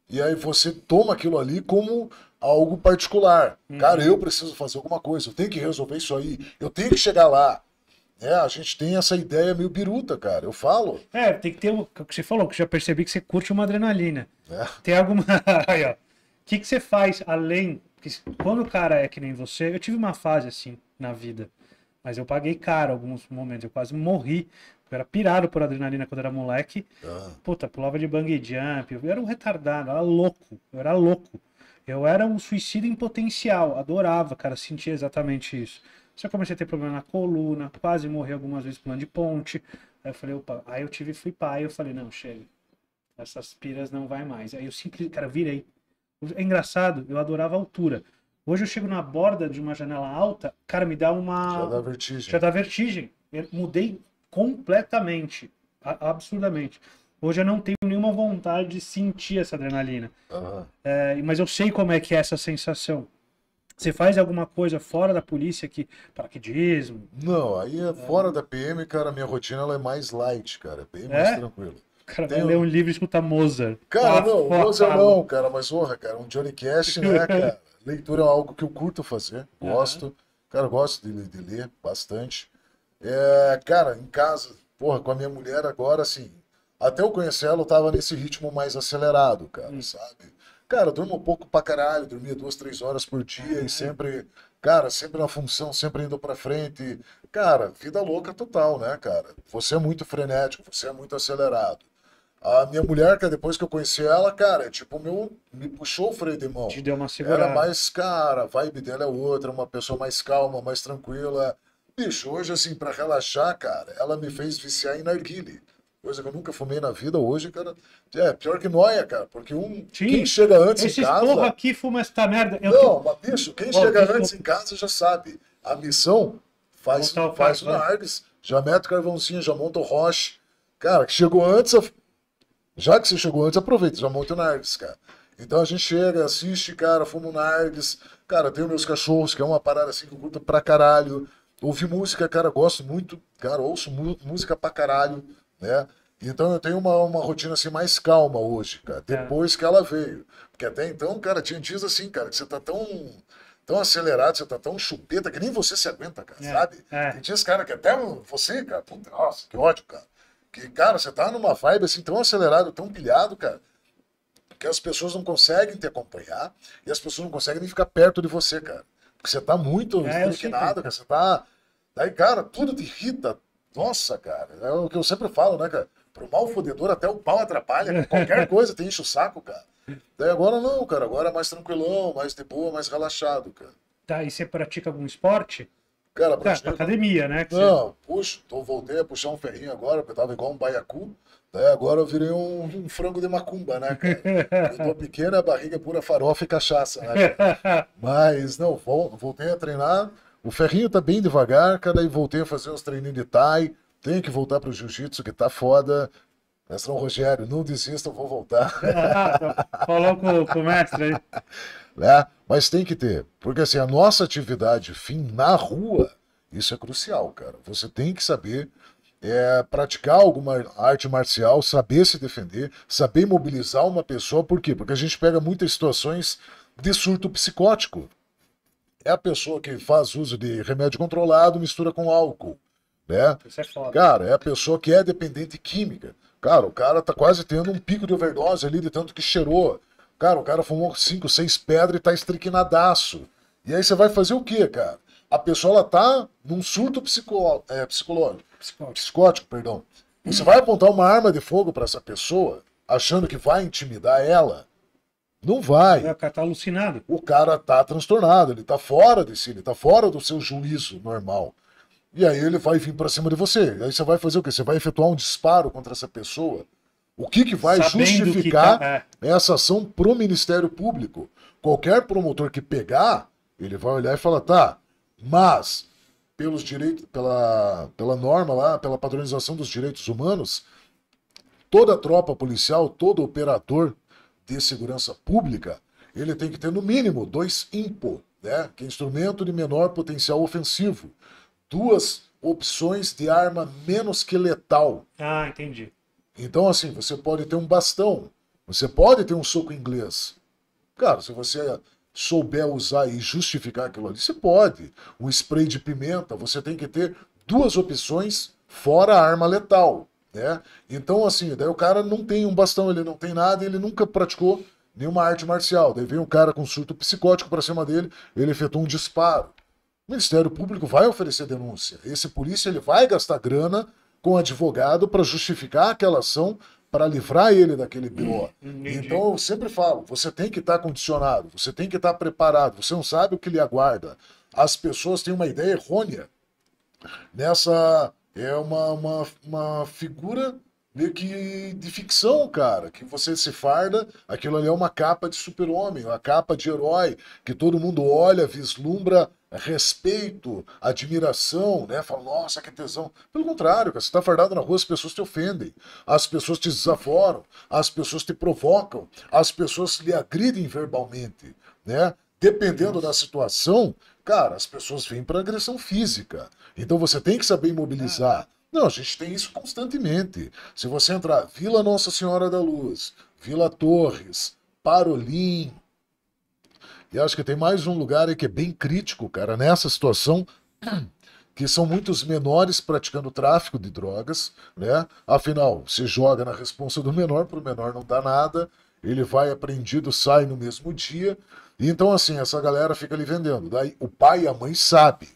B: E aí você toma aquilo ali como algo particular. Uhum. Cara, eu preciso fazer alguma coisa, eu tenho que resolver isso aí, eu tenho que chegar lá, é, a gente tem essa ideia meio biruta, cara. Eu falo. É, tem que ter o que você falou, que eu já percebi que você curte uma adrenalina. É. Tem
A: alguma. Aí, ó. O que, que você faz além. Porque quando o cara é que nem você, eu tive uma fase assim na vida. Mas eu paguei caro alguns momentos. Eu quase morri. Eu era pirado por adrenalina quando era moleque. Ah. Puta, pulava de bang jump. Eu era um retardado, eu era louco. Eu era louco. Eu era um suicida em potencial. Adorava, cara, sentia exatamente isso. Só comecei a ter problema na coluna, quase morri algumas vezes pulando de ponte. Aí eu falei, opa, aí eu tive, fui pai, eu falei, não, chega. Essas piras não vai mais. Aí eu simplesmente, cara, virei. É engraçado, eu adorava a altura. Hoje eu chego na borda de uma janela alta, cara, me dá uma. Já dá vertigem. Já dá vertigem. Eu mudei completamente, absurdamente. Hoje eu não tenho nenhuma vontade de sentir essa adrenalina. Uhum. É, mas eu sei como é que é essa sensação. Você faz alguma coisa fora
B: da polícia que paraquedismo? Não, aí é, é. fora da PM, cara, minha rotina ela é mais light, cara, é bem mais é? tranquilo. Cara, Tem... vai ler um livro e escutar Mozart. Cara, tá não, foda. Mozart não, é cara, mas honra, cara, um Johnny Cash, né, cara? Leitura é algo que eu curto fazer, gosto. Uhum. Cara, gosto de, de ler bastante. É, cara, em casa, porra, com a minha mulher agora, assim, até eu conhecer ela, eu tava nesse ritmo mais acelerado, cara, hum. sabe? Cara, durmo pouco pra caralho, dormia duas, três horas por dia e sempre, cara, sempre na função, sempre indo pra frente. Cara, vida louca total, né, cara? Você é muito frenético, você é muito acelerado. A minha mulher, que é depois que eu conheci ela, cara, é tipo, meu, me puxou o freio de mão. Te deu uma segurada. Era mais, cara, a vibe dela é outra, uma pessoa mais calma, mais tranquila. Bicho, hoje, assim, pra relaxar, cara, ela me fez viciar em narguile coisa que eu nunca fumei na vida hoje, cara. É pior que noia, cara, porque um Sim. quem chega antes Esses em casa. porra
A: aqui fuma esta merda. Eu não, mas
B: bicho, quem Bom, chega antes em casa já sabe. A missão faz, o faz o Nargues, né? já mete o carvãozinho, já monta o roche. Cara, que chegou antes, já que você chegou antes, aproveita, já monta o Nargues, cara. Então a gente chega, assiste, cara, fuma o Nargues. Cara, tenho meus cachorros, que é uma parada assim que eu curto pra caralho. Ouvi música, cara, gosto muito, cara, ouço música pra caralho né? Então eu tenho uma, uma rotina assim mais calma hoje, cara, é. depois é. que ela veio. Porque até então, cara, tinha dias assim, cara, que você tá tão tão acelerado, você tá tão chupeta que nem você se aguenta, cara, é. sabe? É. Tem dias, cara, que até você, cara, puta, nossa, que ódio, cara. Que, cara, você tá numa vibe assim tão acelerado, tão pilhado, cara, que as pessoas não conseguem te acompanhar e as pessoas não conseguem nem ficar perto de você, cara. Porque você tá muito é, cara, você tá... Daí, cara, tudo te irrita, nossa, cara, é o que eu sempre falo, né, cara? Pro mal fodedor até o pau atrapalha, cara. qualquer coisa tem enche o saco, cara. Daí agora não, cara, agora é mais tranquilão, mais de boa, mais relaxado, cara.
A: Tá, e você pratica algum esporte?
B: Cara, tá, academia, né? não, você... puxo, tô, voltei a puxar um ferrinho agora, porque eu tava igual um baiacu. Daí agora eu virei um, um frango de macumba, né, cara? eu tô pequena, a barriga é pura farofa e cachaça, né, cara? Mas, não, voltei a treinar, o ferrinho tá bem devagar, cara, e voltei a fazer uns treininhos de Thai. Tenho que voltar pro jiu-jitsu, que tá foda. Mestre Rogério, não desista, eu vou voltar. Falou com, com o mestre aí. Né? Mas tem que ter, porque assim, a nossa atividade fim na rua, isso é crucial, cara. Você tem que saber é, praticar alguma arte marcial, saber se defender, saber mobilizar uma pessoa, por quê? Porque a gente pega muitas situações de surto psicótico é a pessoa que faz uso de remédio controlado, mistura com álcool. Né? Isso é foda. Cara, é a pessoa que é dependente de química. Cara, o cara tá quase tendo um pico de overdose ali, de tanto que cheirou. Cara, o cara fumou 5, 6 pedras e tá estriquinadaço. E aí você vai fazer o quê, cara? A pessoa ela tá num surto psicó... é, psicológico. Psicótico. psicótico, perdão. Você vai apontar uma arma de fogo para essa pessoa, achando que vai intimidar ela. Não vai. É, o cara tá alucinado. O cara tá transtornado, ele tá fora de si, ele tá fora do seu juízo normal. E aí ele vai vir para cima de você. Aí você vai fazer o quê? Você vai efetuar um disparo contra essa pessoa? O que, que vai Sabendo justificar que tá... É. essa ação pro Ministério Público? Qualquer promotor que pegar, ele vai olhar e falar, tá, mas pelos direitos, pela, pela norma lá, pela padronização dos direitos humanos, toda tropa policial, todo operador de segurança pública, ele tem que ter no mínimo dois IMPO, né? que é instrumento de menor potencial ofensivo, duas opções de arma menos que letal. Ah, entendi. Então, assim, você pode ter um bastão, você pode ter um soco inglês. Cara, se você souber usar e justificar aquilo ali, você pode. Um spray de pimenta, você tem que ter duas opções fora a arma letal. Né? Então, assim, daí o cara não tem um bastão, ele não tem nada, ele nunca praticou nenhuma arte marcial. Daí vem um cara com surto psicótico para cima dele, ele efetua um disparo. O Ministério Público vai oferecer denúncia. Esse polícia ele vai gastar grana com advogado para justificar aquela ação para livrar ele daquele BO. Hum, então eu sempre falo, você tem que estar tá condicionado, você tem que estar tá preparado, você não sabe o que lhe aguarda. As pessoas têm uma ideia errônea nessa é uma, uma, uma figura meio que de ficção, cara, que você se farda, aquilo ali é uma capa de super-homem, uma capa de herói, que todo mundo olha, vislumbra respeito, admiração, né? Fala, nossa, que tesão. Pelo contrário, cara, você tá fardado na rua, as pessoas te ofendem, as pessoas te desaforam, as pessoas te provocam, as pessoas lhe agridem verbalmente, né? Dependendo da situação, cara, as pessoas vêm para agressão física. Então você tem que saber mobilizar. Não, a gente tem isso constantemente. Se você entrar Vila Nossa Senhora da Luz, Vila Torres, Parolim, e acho que tem mais um lugar aí que é bem crítico, cara, nessa situação, que são muitos menores praticando tráfico de drogas, né? Afinal, se joga na responsa do menor, para o menor não dá nada, ele vai apreendido, sai no mesmo dia. E então, assim, essa galera fica ali vendendo. Daí o pai e a mãe sabem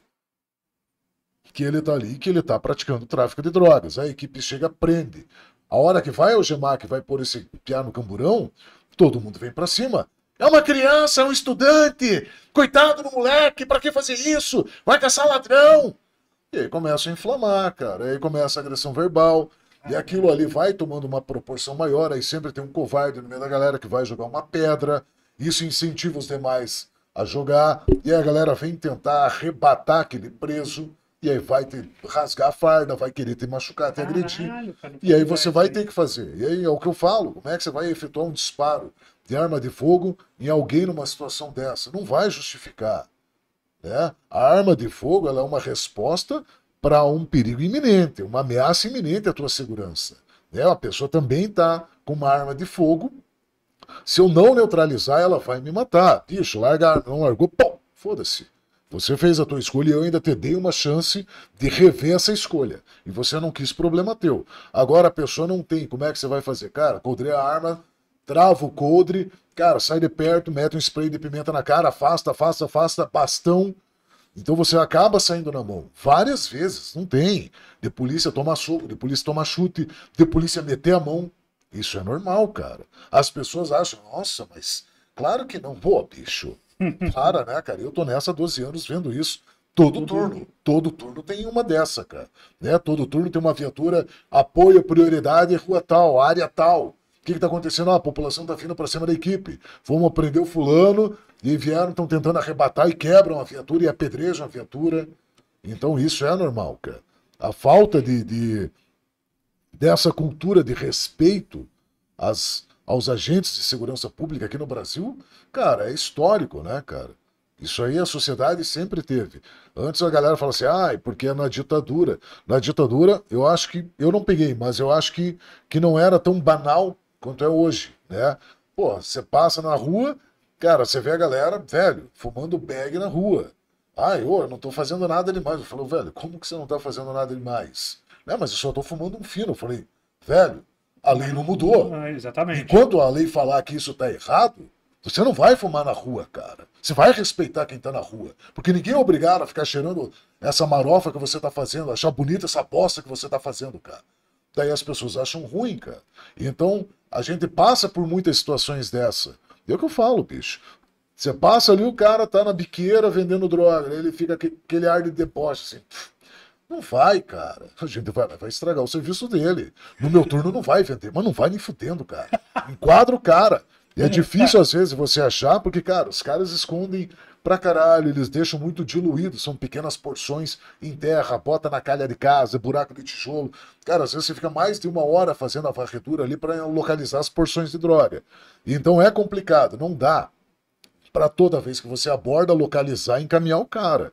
B: que ele está ali, que ele está praticando tráfico de drogas. A equipe chega, prende. A hora que vai algemar, que vai pôr esse piá no camburão, todo mundo vem para cima. É uma criança, é um estudante. Coitado do moleque, para que fazer isso? Vai caçar ladrão. E aí começa a inflamar, cara. aí começa a agressão verbal. E aquilo ali vai tomando uma proporção maior. Aí sempre tem um covarde no meio da galera que vai jogar uma pedra. Isso incentiva os demais a jogar. E aí a galera vem tentar arrebatar aquele preso. E aí vai te rasgar a farda, vai querer te machucar, te agredir. Caralho, e aí você é vai ter que fazer. E aí é o que eu falo. Como é que você vai efetuar um disparo de arma de fogo em alguém numa situação dessa? Não vai justificar. Né? A arma de fogo ela é uma resposta para um perigo iminente, uma ameaça iminente à tua segurança. Né? A pessoa também está com uma arma de fogo. Se eu não neutralizar, ela vai me matar. Bicho, larga, não largou, pô, foda-se. Você fez a tua escolha e eu ainda te dei uma chance de rever essa escolha. E você não quis, problema teu. Agora a pessoa não tem, como é que você vai fazer? Cara, coldre a arma, trava o coldre, cara, sai de perto, mete um spray de pimenta na cara, afasta, afasta, afasta, bastão. Então você acaba saindo na mão várias vezes, não tem. De polícia tomar soco, de polícia tomar chute, de polícia meter a mão. Isso é normal, cara. As pessoas acham, nossa, mas claro que não, pô, bicho. Para, né, cara? Eu tô nessa há 12 anos vendo isso. Todo, todo uhum. turno. turno. Todo turno tem uma dessa, cara. Né? Todo turno tem uma viatura, apoio, prioridade, rua tal, área tal. O que está acontecendo? Ah, a população está vindo para cima da equipe. Vamos prender o fulano e vieram, estão tentando arrebatar e quebram a viatura e apedrejam a viatura. Então isso é normal, cara. A falta de, de dessa cultura de respeito às, aos agentes de segurança pública aqui no Brasil, cara, é histórico, né, cara? Isso aí a sociedade sempre teve. Antes a galera falasse, assim, ah, porque é na ditadura. Na ditadura, eu acho que. Eu não peguei, mas eu acho que, que não era tão banal quanto é hoje, né? Pô, você passa na rua, cara, você vê a galera, velho, fumando bag na rua. Ah, eu, eu não tô fazendo nada demais. Eu falei, velho, como que você não tá fazendo nada demais? Não, né, mas eu só tô fumando um fino. Eu falei, velho, a lei não mudou. Ah, exatamente. Enquanto a lei falar que isso está errado, você não vai fumar na rua, cara. Você vai respeitar quem está na rua. Porque ninguém é obrigado a ficar cheirando essa marofa que você está fazendo, achar bonita essa bosta que você está fazendo, cara. Daí as pessoas acham ruim, cara. Então, a gente passa por muitas situações dessa. É o que eu falo, bicho. Você passa ali, o cara tá na biqueira vendendo droga. Ele fica aquele ar de deboche, assim. Não vai, cara. A gente vai, vai estragar o serviço dele. No meu turno não vai vender, mas não vai nem fudendo, cara. Enquadra o cara. E é difícil às vezes você achar, porque, cara, os caras escondem pra caralho, eles deixam muito diluído, são pequenas porções em terra, bota na calha de casa, é buraco de tijolo. Cara, às vezes você fica mais de uma hora fazendo a varredura ali para localizar as porções de droga. Então é complicado, não dá para toda vez que você aborda, localizar e encaminhar o cara.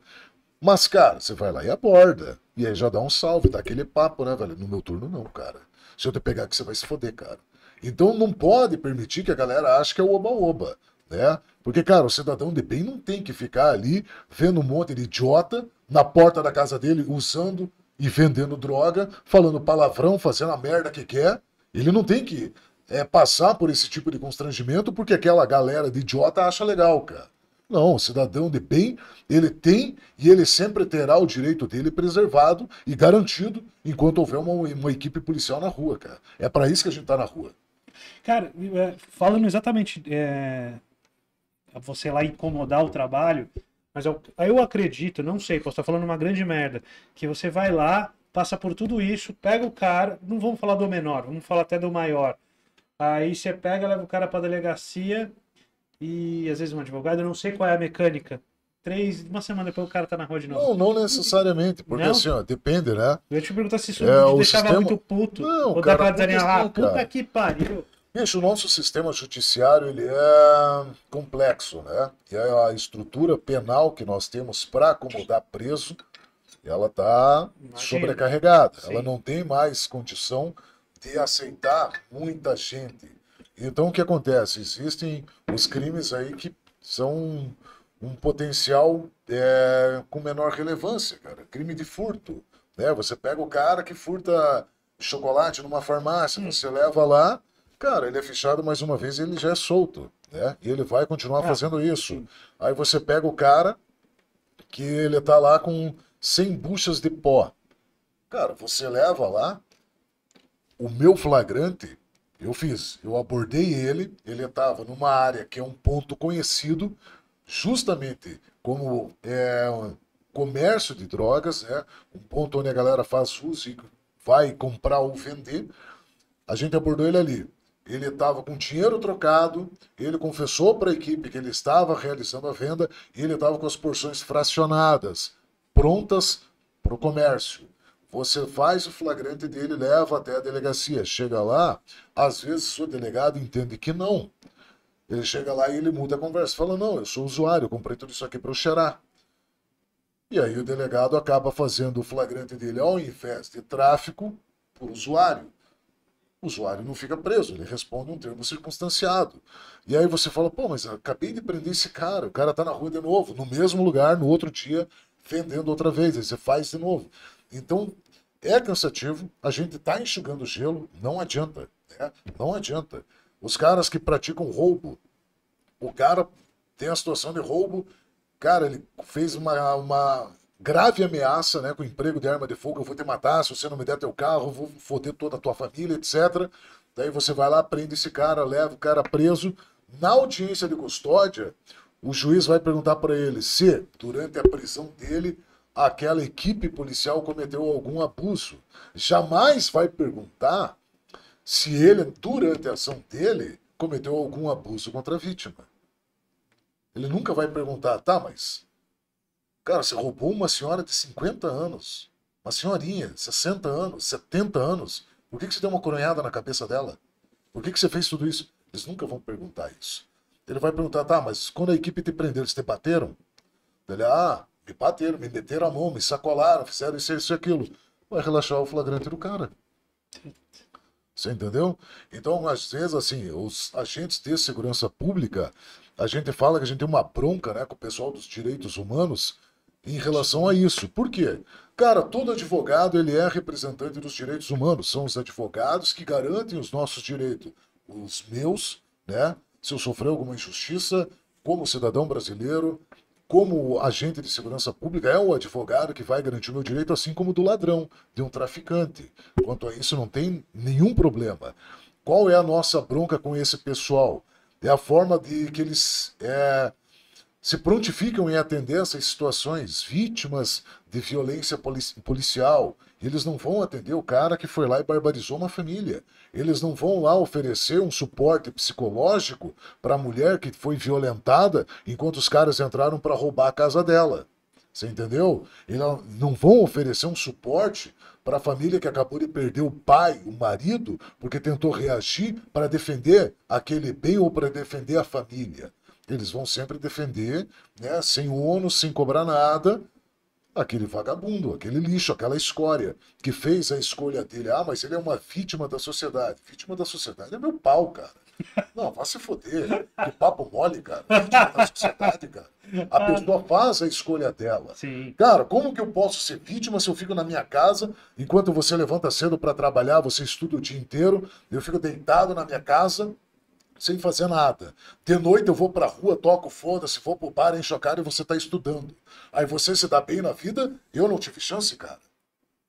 B: Mas, cara, você vai lá e aborda. E aí já dá um salve, dá aquele papo, né, velho? No meu turno, não, cara. Se eu te pegar aqui, você vai se foder, cara. Então não pode permitir que a galera ache que é o oba-oba, né? Porque, cara, o cidadão de bem não tem que ficar ali vendo um monte de idiota na porta da casa dele usando e vendendo droga, falando palavrão, fazendo a merda que quer. Ele não tem que é, passar por esse tipo de constrangimento porque aquela galera de idiota acha legal, cara. Não, o cidadão de bem, ele tem e ele sempre terá o direito dele preservado e garantido enquanto houver uma, uma equipe policial na rua, cara. É para isso que a gente tá na rua.
A: Cara, é, falando exatamente é, você lá incomodar o trabalho, mas eu, eu acredito, não sei, posso estar falando uma grande merda, que você vai lá, passa por tudo isso, pega o cara, não vamos falar do menor, vamos falar até do maior. Aí você pega, leva o cara pra delegacia, e às vezes um advogado, eu não sei qual é a mecânica. Três, uma semana depois o cara tá na rua de
B: novo. Não, não necessariamente, porque não? assim, ó, depende, né? Eu te perguntar se isso é, te deixava sistema... muito puto. Não, ou cara, ah, puta que pariu. Bicho, o nosso sistema judiciário ele é complexo, né? E a estrutura penal que nós temos para acomodar preso, ela está sobrecarregada. Sim. Ela não tem mais condição de aceitar muita gente então, o que acontece? Existem os crimes aí que são um potencial é, com menor relevância, cara. Crime de furto, né? Você pega o cara que furta chocolate numa farmácia, hum. você leva lá, cara, ele é fechado mais uma vez, ele já é solto, né? E ele vai continuar é. fazendo isso. Aí você pega o cara que ele tá lá com 100 buchas de pó. Cara, você leva lá, o meu flagrante eu fiz. Eu abordei ele, ele estava numa área que é um ponto conhecido, justamente como é, um comércio de drogas, né? um ponto onde a galera faz uso e vai comprar ou vender. A gente abordou ele ali. Ele estava com dinheiro trocado, ele confessou para a equipe que ele estava realizando a venda e ele estava com as porções fracionadas, prontas para o comércio. Você faz o flagrante dele, leva até a delegacia. Chega lá, às vezes o delegado entende que não. Ele chega lá e ele muda a conversa. Fala, não, eu sou usuário, eu comprei tudo isso aqui para eu cheirar. E aí o delegado acaba fazendo o flagrante dele ao invés de tráfico por usuário. O usuário não fica preso, ele responde um termo circunstanciado. E aí você fala, pô, mas acabei de prender esse cara, o cara tá na rua de novo, no mesmo lugar, no outro dia, vendendo outra vez, aí você faz de novo. Então é cansativo, a gente está enxugando gelo, não adianta. Né? Não adianta. Os caras que praticam roubo, o cara tem a situação de roubo, cara, ele fez uma, uma grave ameaça né, com o emprego de arma de fogo, eu vou te matar, se você não me der teu carro, eu vou foder toda a tua família, etc. Daí você vai lá, prende esse cara, leva o cara preso. Na audiência de custódia, o juiz vai perguntar para ele se, durante a prisão dele, aquela equipe policial cometeu algum abuso. Jamais vai perguntar se ele, durante a ação dele, cometeu algum abuso contra a vítima. Ele nunca vai perguntar, tá, mas. Cara, você roubou uma senhora de 50 anos. Uma senhorinha, 60 anos, 70 anos. Por que, que você deu uma coronhada na cabeça dela? Por que, que você fez tudo isso? Eles nunca vão perguntar isso. Ele vai perguntar, tá, mas quando a equipe te prendeu, eles te bateram? Ele, ah, me bateram, me deteram a mão, me sacolaram, fizeram isso, isso e aquilo. Vai relaxar o flagrante do cara. Você entendeu? Então, às vezes, assim, os agentes de segurança pública, a gente fala que a gente tem uma bronca né, com o pessoal dos direitos humanos em relação a isso. Por quê? Cara, todo advogado ele é representante dos direitos humanos. São os advogados que garantem os nossos direitos. Os meus, né? Se eu sofrer alguma injustiça, como cidadão brasileiro, como agente de segurança pública, é o advogado que vai garantir o meu direito, assim como do ladrão, de um traficante. Quanto a isso, não tem nenhum problema. Qual é a nossa bronca com esse pessoal? É a forma de que eles é, se prontificam em atender essas situações, vítimas de violência policial. Eles não vão atender o cara que foi lá e barbarizou uma família. Eles não vão lá oferecer um suporte psicológico para a mulher que foi violentada enquanto os caras entraram para roubar a casa dela. Você entendeu? Eles não vão oferecer um suporte para a família que acabou de perder o pai, o marido, porque tentou reagir para defender aquele bem ou para defender a família eles vão sempre defender, né, sem ônus, sem cobrar nada, aquele vagabundo, aquele lixo, aquela escória, que fez a escolha dele. Ah, mas ele é uma vítima da sociedade. Vítima da sociedade é meu pau, cara. Não, vá se foder. Que papo mole, cara. Vítima da sociedade, cara. A pessoa faz a escolha dela. Sim. Cara, como que eu posso ser vítima se eu fico na minha casa, enquanto você levanta cedo para trabalhar, você estuda o dia inteiro, eu fico deitado na minha casa, sem fazer nada. De noite eu vou pra rua, toco foda-se, vou pro bar, encho a cara e você tá estudando. Aí você se dá bem na vida, eu não tive chance, cara.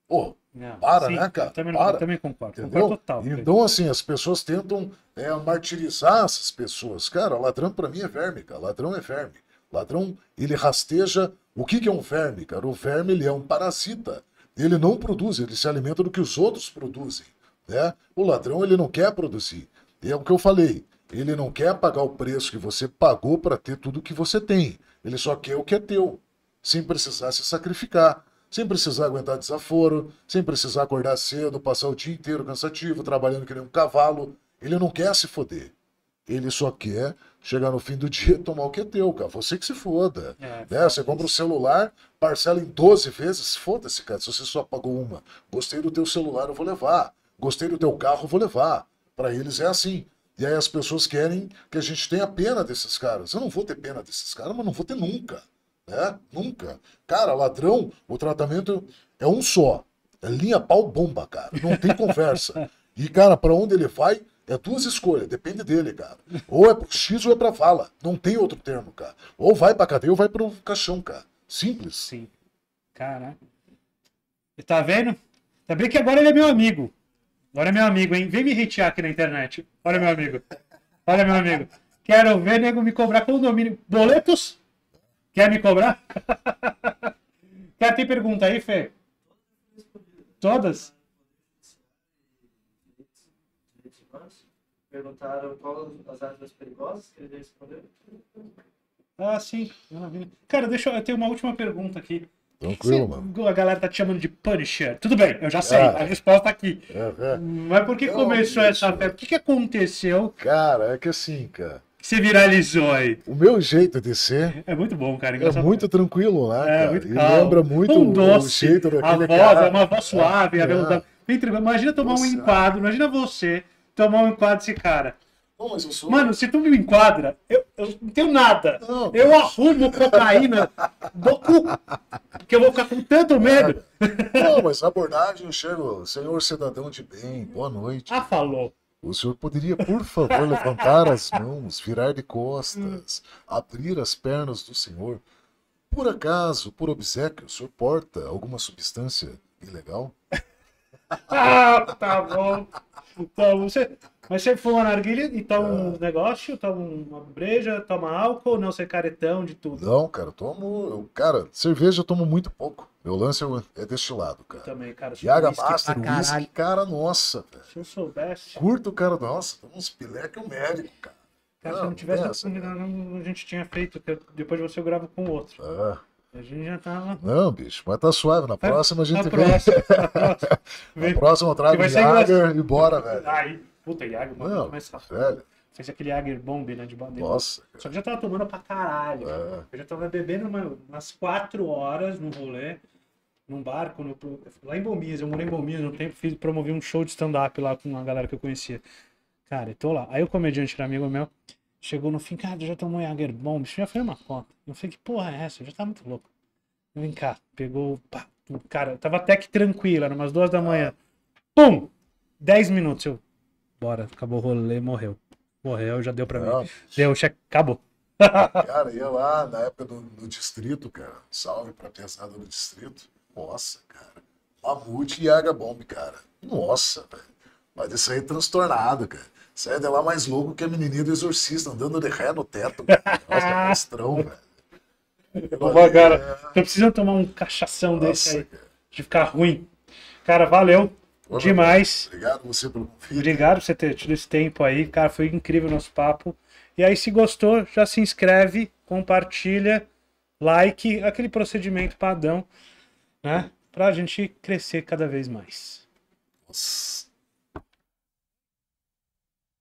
B: Pô, não, é, para, sim, né, cara? também, para. também concordo. Entendeu? concordo total, então, assim, as pessoas tentam é, martirizar essas pessoas. Cara, ladrão pra mim é verme, cara. Ladrão é verme. Ladrão, ele rasteja. O que, que é um verme, cara? O verme, ele é um parasita. Ele não produz, ele se alimenta do que os outros produzem. Né? O ladrão, ele não quer produzir. é o que eu falei. Ele não quer pagar o preço que você pagou para ter tudo que você tem. Ele só quer o que é teu, sem precisar se sacrificar, sem precisar aguentar desaforo, sem precisar acordar cedo, passar o dia inteiro cansativo, trabalhando que nem um cavalo. Ele não quer se foder. Ele só quer chegar no fim do dia e tomar o que é teu, cara. Você que se foda. É, né? Você compra o um celular, parcela em 12 vezes, foda-se, cara. Se você só pagou uma. Gostei do teu celular, eu vou levar. Gostei do teu carro, eu vou levar. Para eles é assim. E aí as pessoas querem que a gente tenha pena desses caras. Eu não vou ter pena desses caras, mas não vou ter nunca. Né? Nunca. Cara, ladrão, o tratamento é um só. É linha pau bomba, cara. Não tem conversa. E, cara, para onde ele vai, é duas escolhas, depende dele, cara. Ou é pro X ou é pra fala. Não tem outro termo, cara. Ou vai pra cadeia ou vai pro caixão, cara. Simples. Sim. Caraca. Tá vendo? sabia que agora ele é meu amigo. Olha
A: meu amigo, hein? Vem me hatear aqui na internet. Olha meu amigo. Olha meu amigo. Quero ver nego me cobrar condomínio. Boletos? Quer me cobrar? Quer ter pergunta aí, Fê? Todas? Perguntaram qual as áreas perigosas que ele respondeu. Ah, sim. Cara, deixa eu, eu tenho uma última pergunta aqui. Tranquilo, mano. A galera tá te chamando de Punisher. Tudo bem, eu já sei, ah, a resposta tá aqui. Mas por que começou essa febre? O que, que aconteceu? Cara, é que assim, cara. Que você
B: viralizou aí. O meu jeito de ser.
A: É muito bom, cara. É engraçado. É
B: muito tranquilo lá. É, cara. muito calmo. E lembra muito um doce, o jeito daquele a voz, cara. É uma voz suave, é. a
A: é. Imagina tomar Nossa. um enquadro, imagina você tomar um enquadro desse cara mas eu sou... Mano, se tu me enquadra, eu, eu não tenho nada. Não. Eu arrumo cocaína do cu. Porque eu vou ficar
B: com tanto medo. Não, mas a abordagem eu chego, senhor cidadão de bem, boa noite. Ah, falou. O senhor poderia, por favor, levantar as mãos, virar de costas, abrir as pernas do senhor. Por acaso, por obsequio, o senhor porta alguma substância ilegal?
A: ah, tá bom. Então, você, mas você fuma narguilha e toma é. um ah. negócio, toma uma breja,
B: toma álcool, não ser caretão de tudo? Não, cara, eu tomo. Eu, cara, cerveja eu tomo muito pouco. Meu lance é, é destilado, cara. também, cara. Yaga Master, whisky, cara, nossa. Velho. Se eu soubesse. Curto, cara, nossa. Toma uns pilé que o é médico, cara. Cara, não, se não tivesse essa,
A: a gente tinha feito, depois você grava com outro. É. A gente já tava.
B: Não, bicho, mas tá suave. Na tá, próxima a gente na tá vem. Próxima, na tá próxima, na próxima eu trago Jager e bora, velho.
A: Aí. Puta, Jäger, não, começa velho. Fez aquele Jäger Bomb, né, de bandeira. Nossa. Só que já tava tomando pra caralho. É. Eu já tava bebendo uma, umas quatro horas no rolê, num barco, no, lá em Bomias. Eu morei em Bomias no tempo, fiz, promovi um show de stand-up lá com uma galera que eu conhecia. Cara, eu tô lá. Aí o comediante era amigo meu, chegou no fim, cara, já tomou Jäger Bomb? Isso já foi uma conta. Eu falei, que porra é essa? Eu já tava muito louco. Vem cá, pegou, pá, cara, tava até que tranquilo, era umas duas da manhã. Ah. Pum! Dez minutos, eu Bora, acabou o rolê, morreu. Morreu, já deu pra Não. mim. Deu, acabou.
B: Cara, ia lá na época do, do distrito, cara. Salve pra pesada do distrito. Nossa, cara. Mamute e Agabomb, é cara. Nossa, velho. Mas isso aí é transtornado, cara. é de lá mais louco que a menininha do exorcista, andando de ré no teto. Cara. Nossa, é monstrão, velho. Opa, cara, é. tô
A: precisando tomar um cachação Nossa, desse aí. Cara. De ficar ruim. Cara, valeu. Demais. Obrigado você pelo convite. Obrigado por você ter tido esse tempo aí, cara. Foi incrível o nosso papo. E aí, se gostou, já se inscreve, compartilha, like, aquele procedimento padrão, né? Pra gente crescer cada vez mais. Nossa.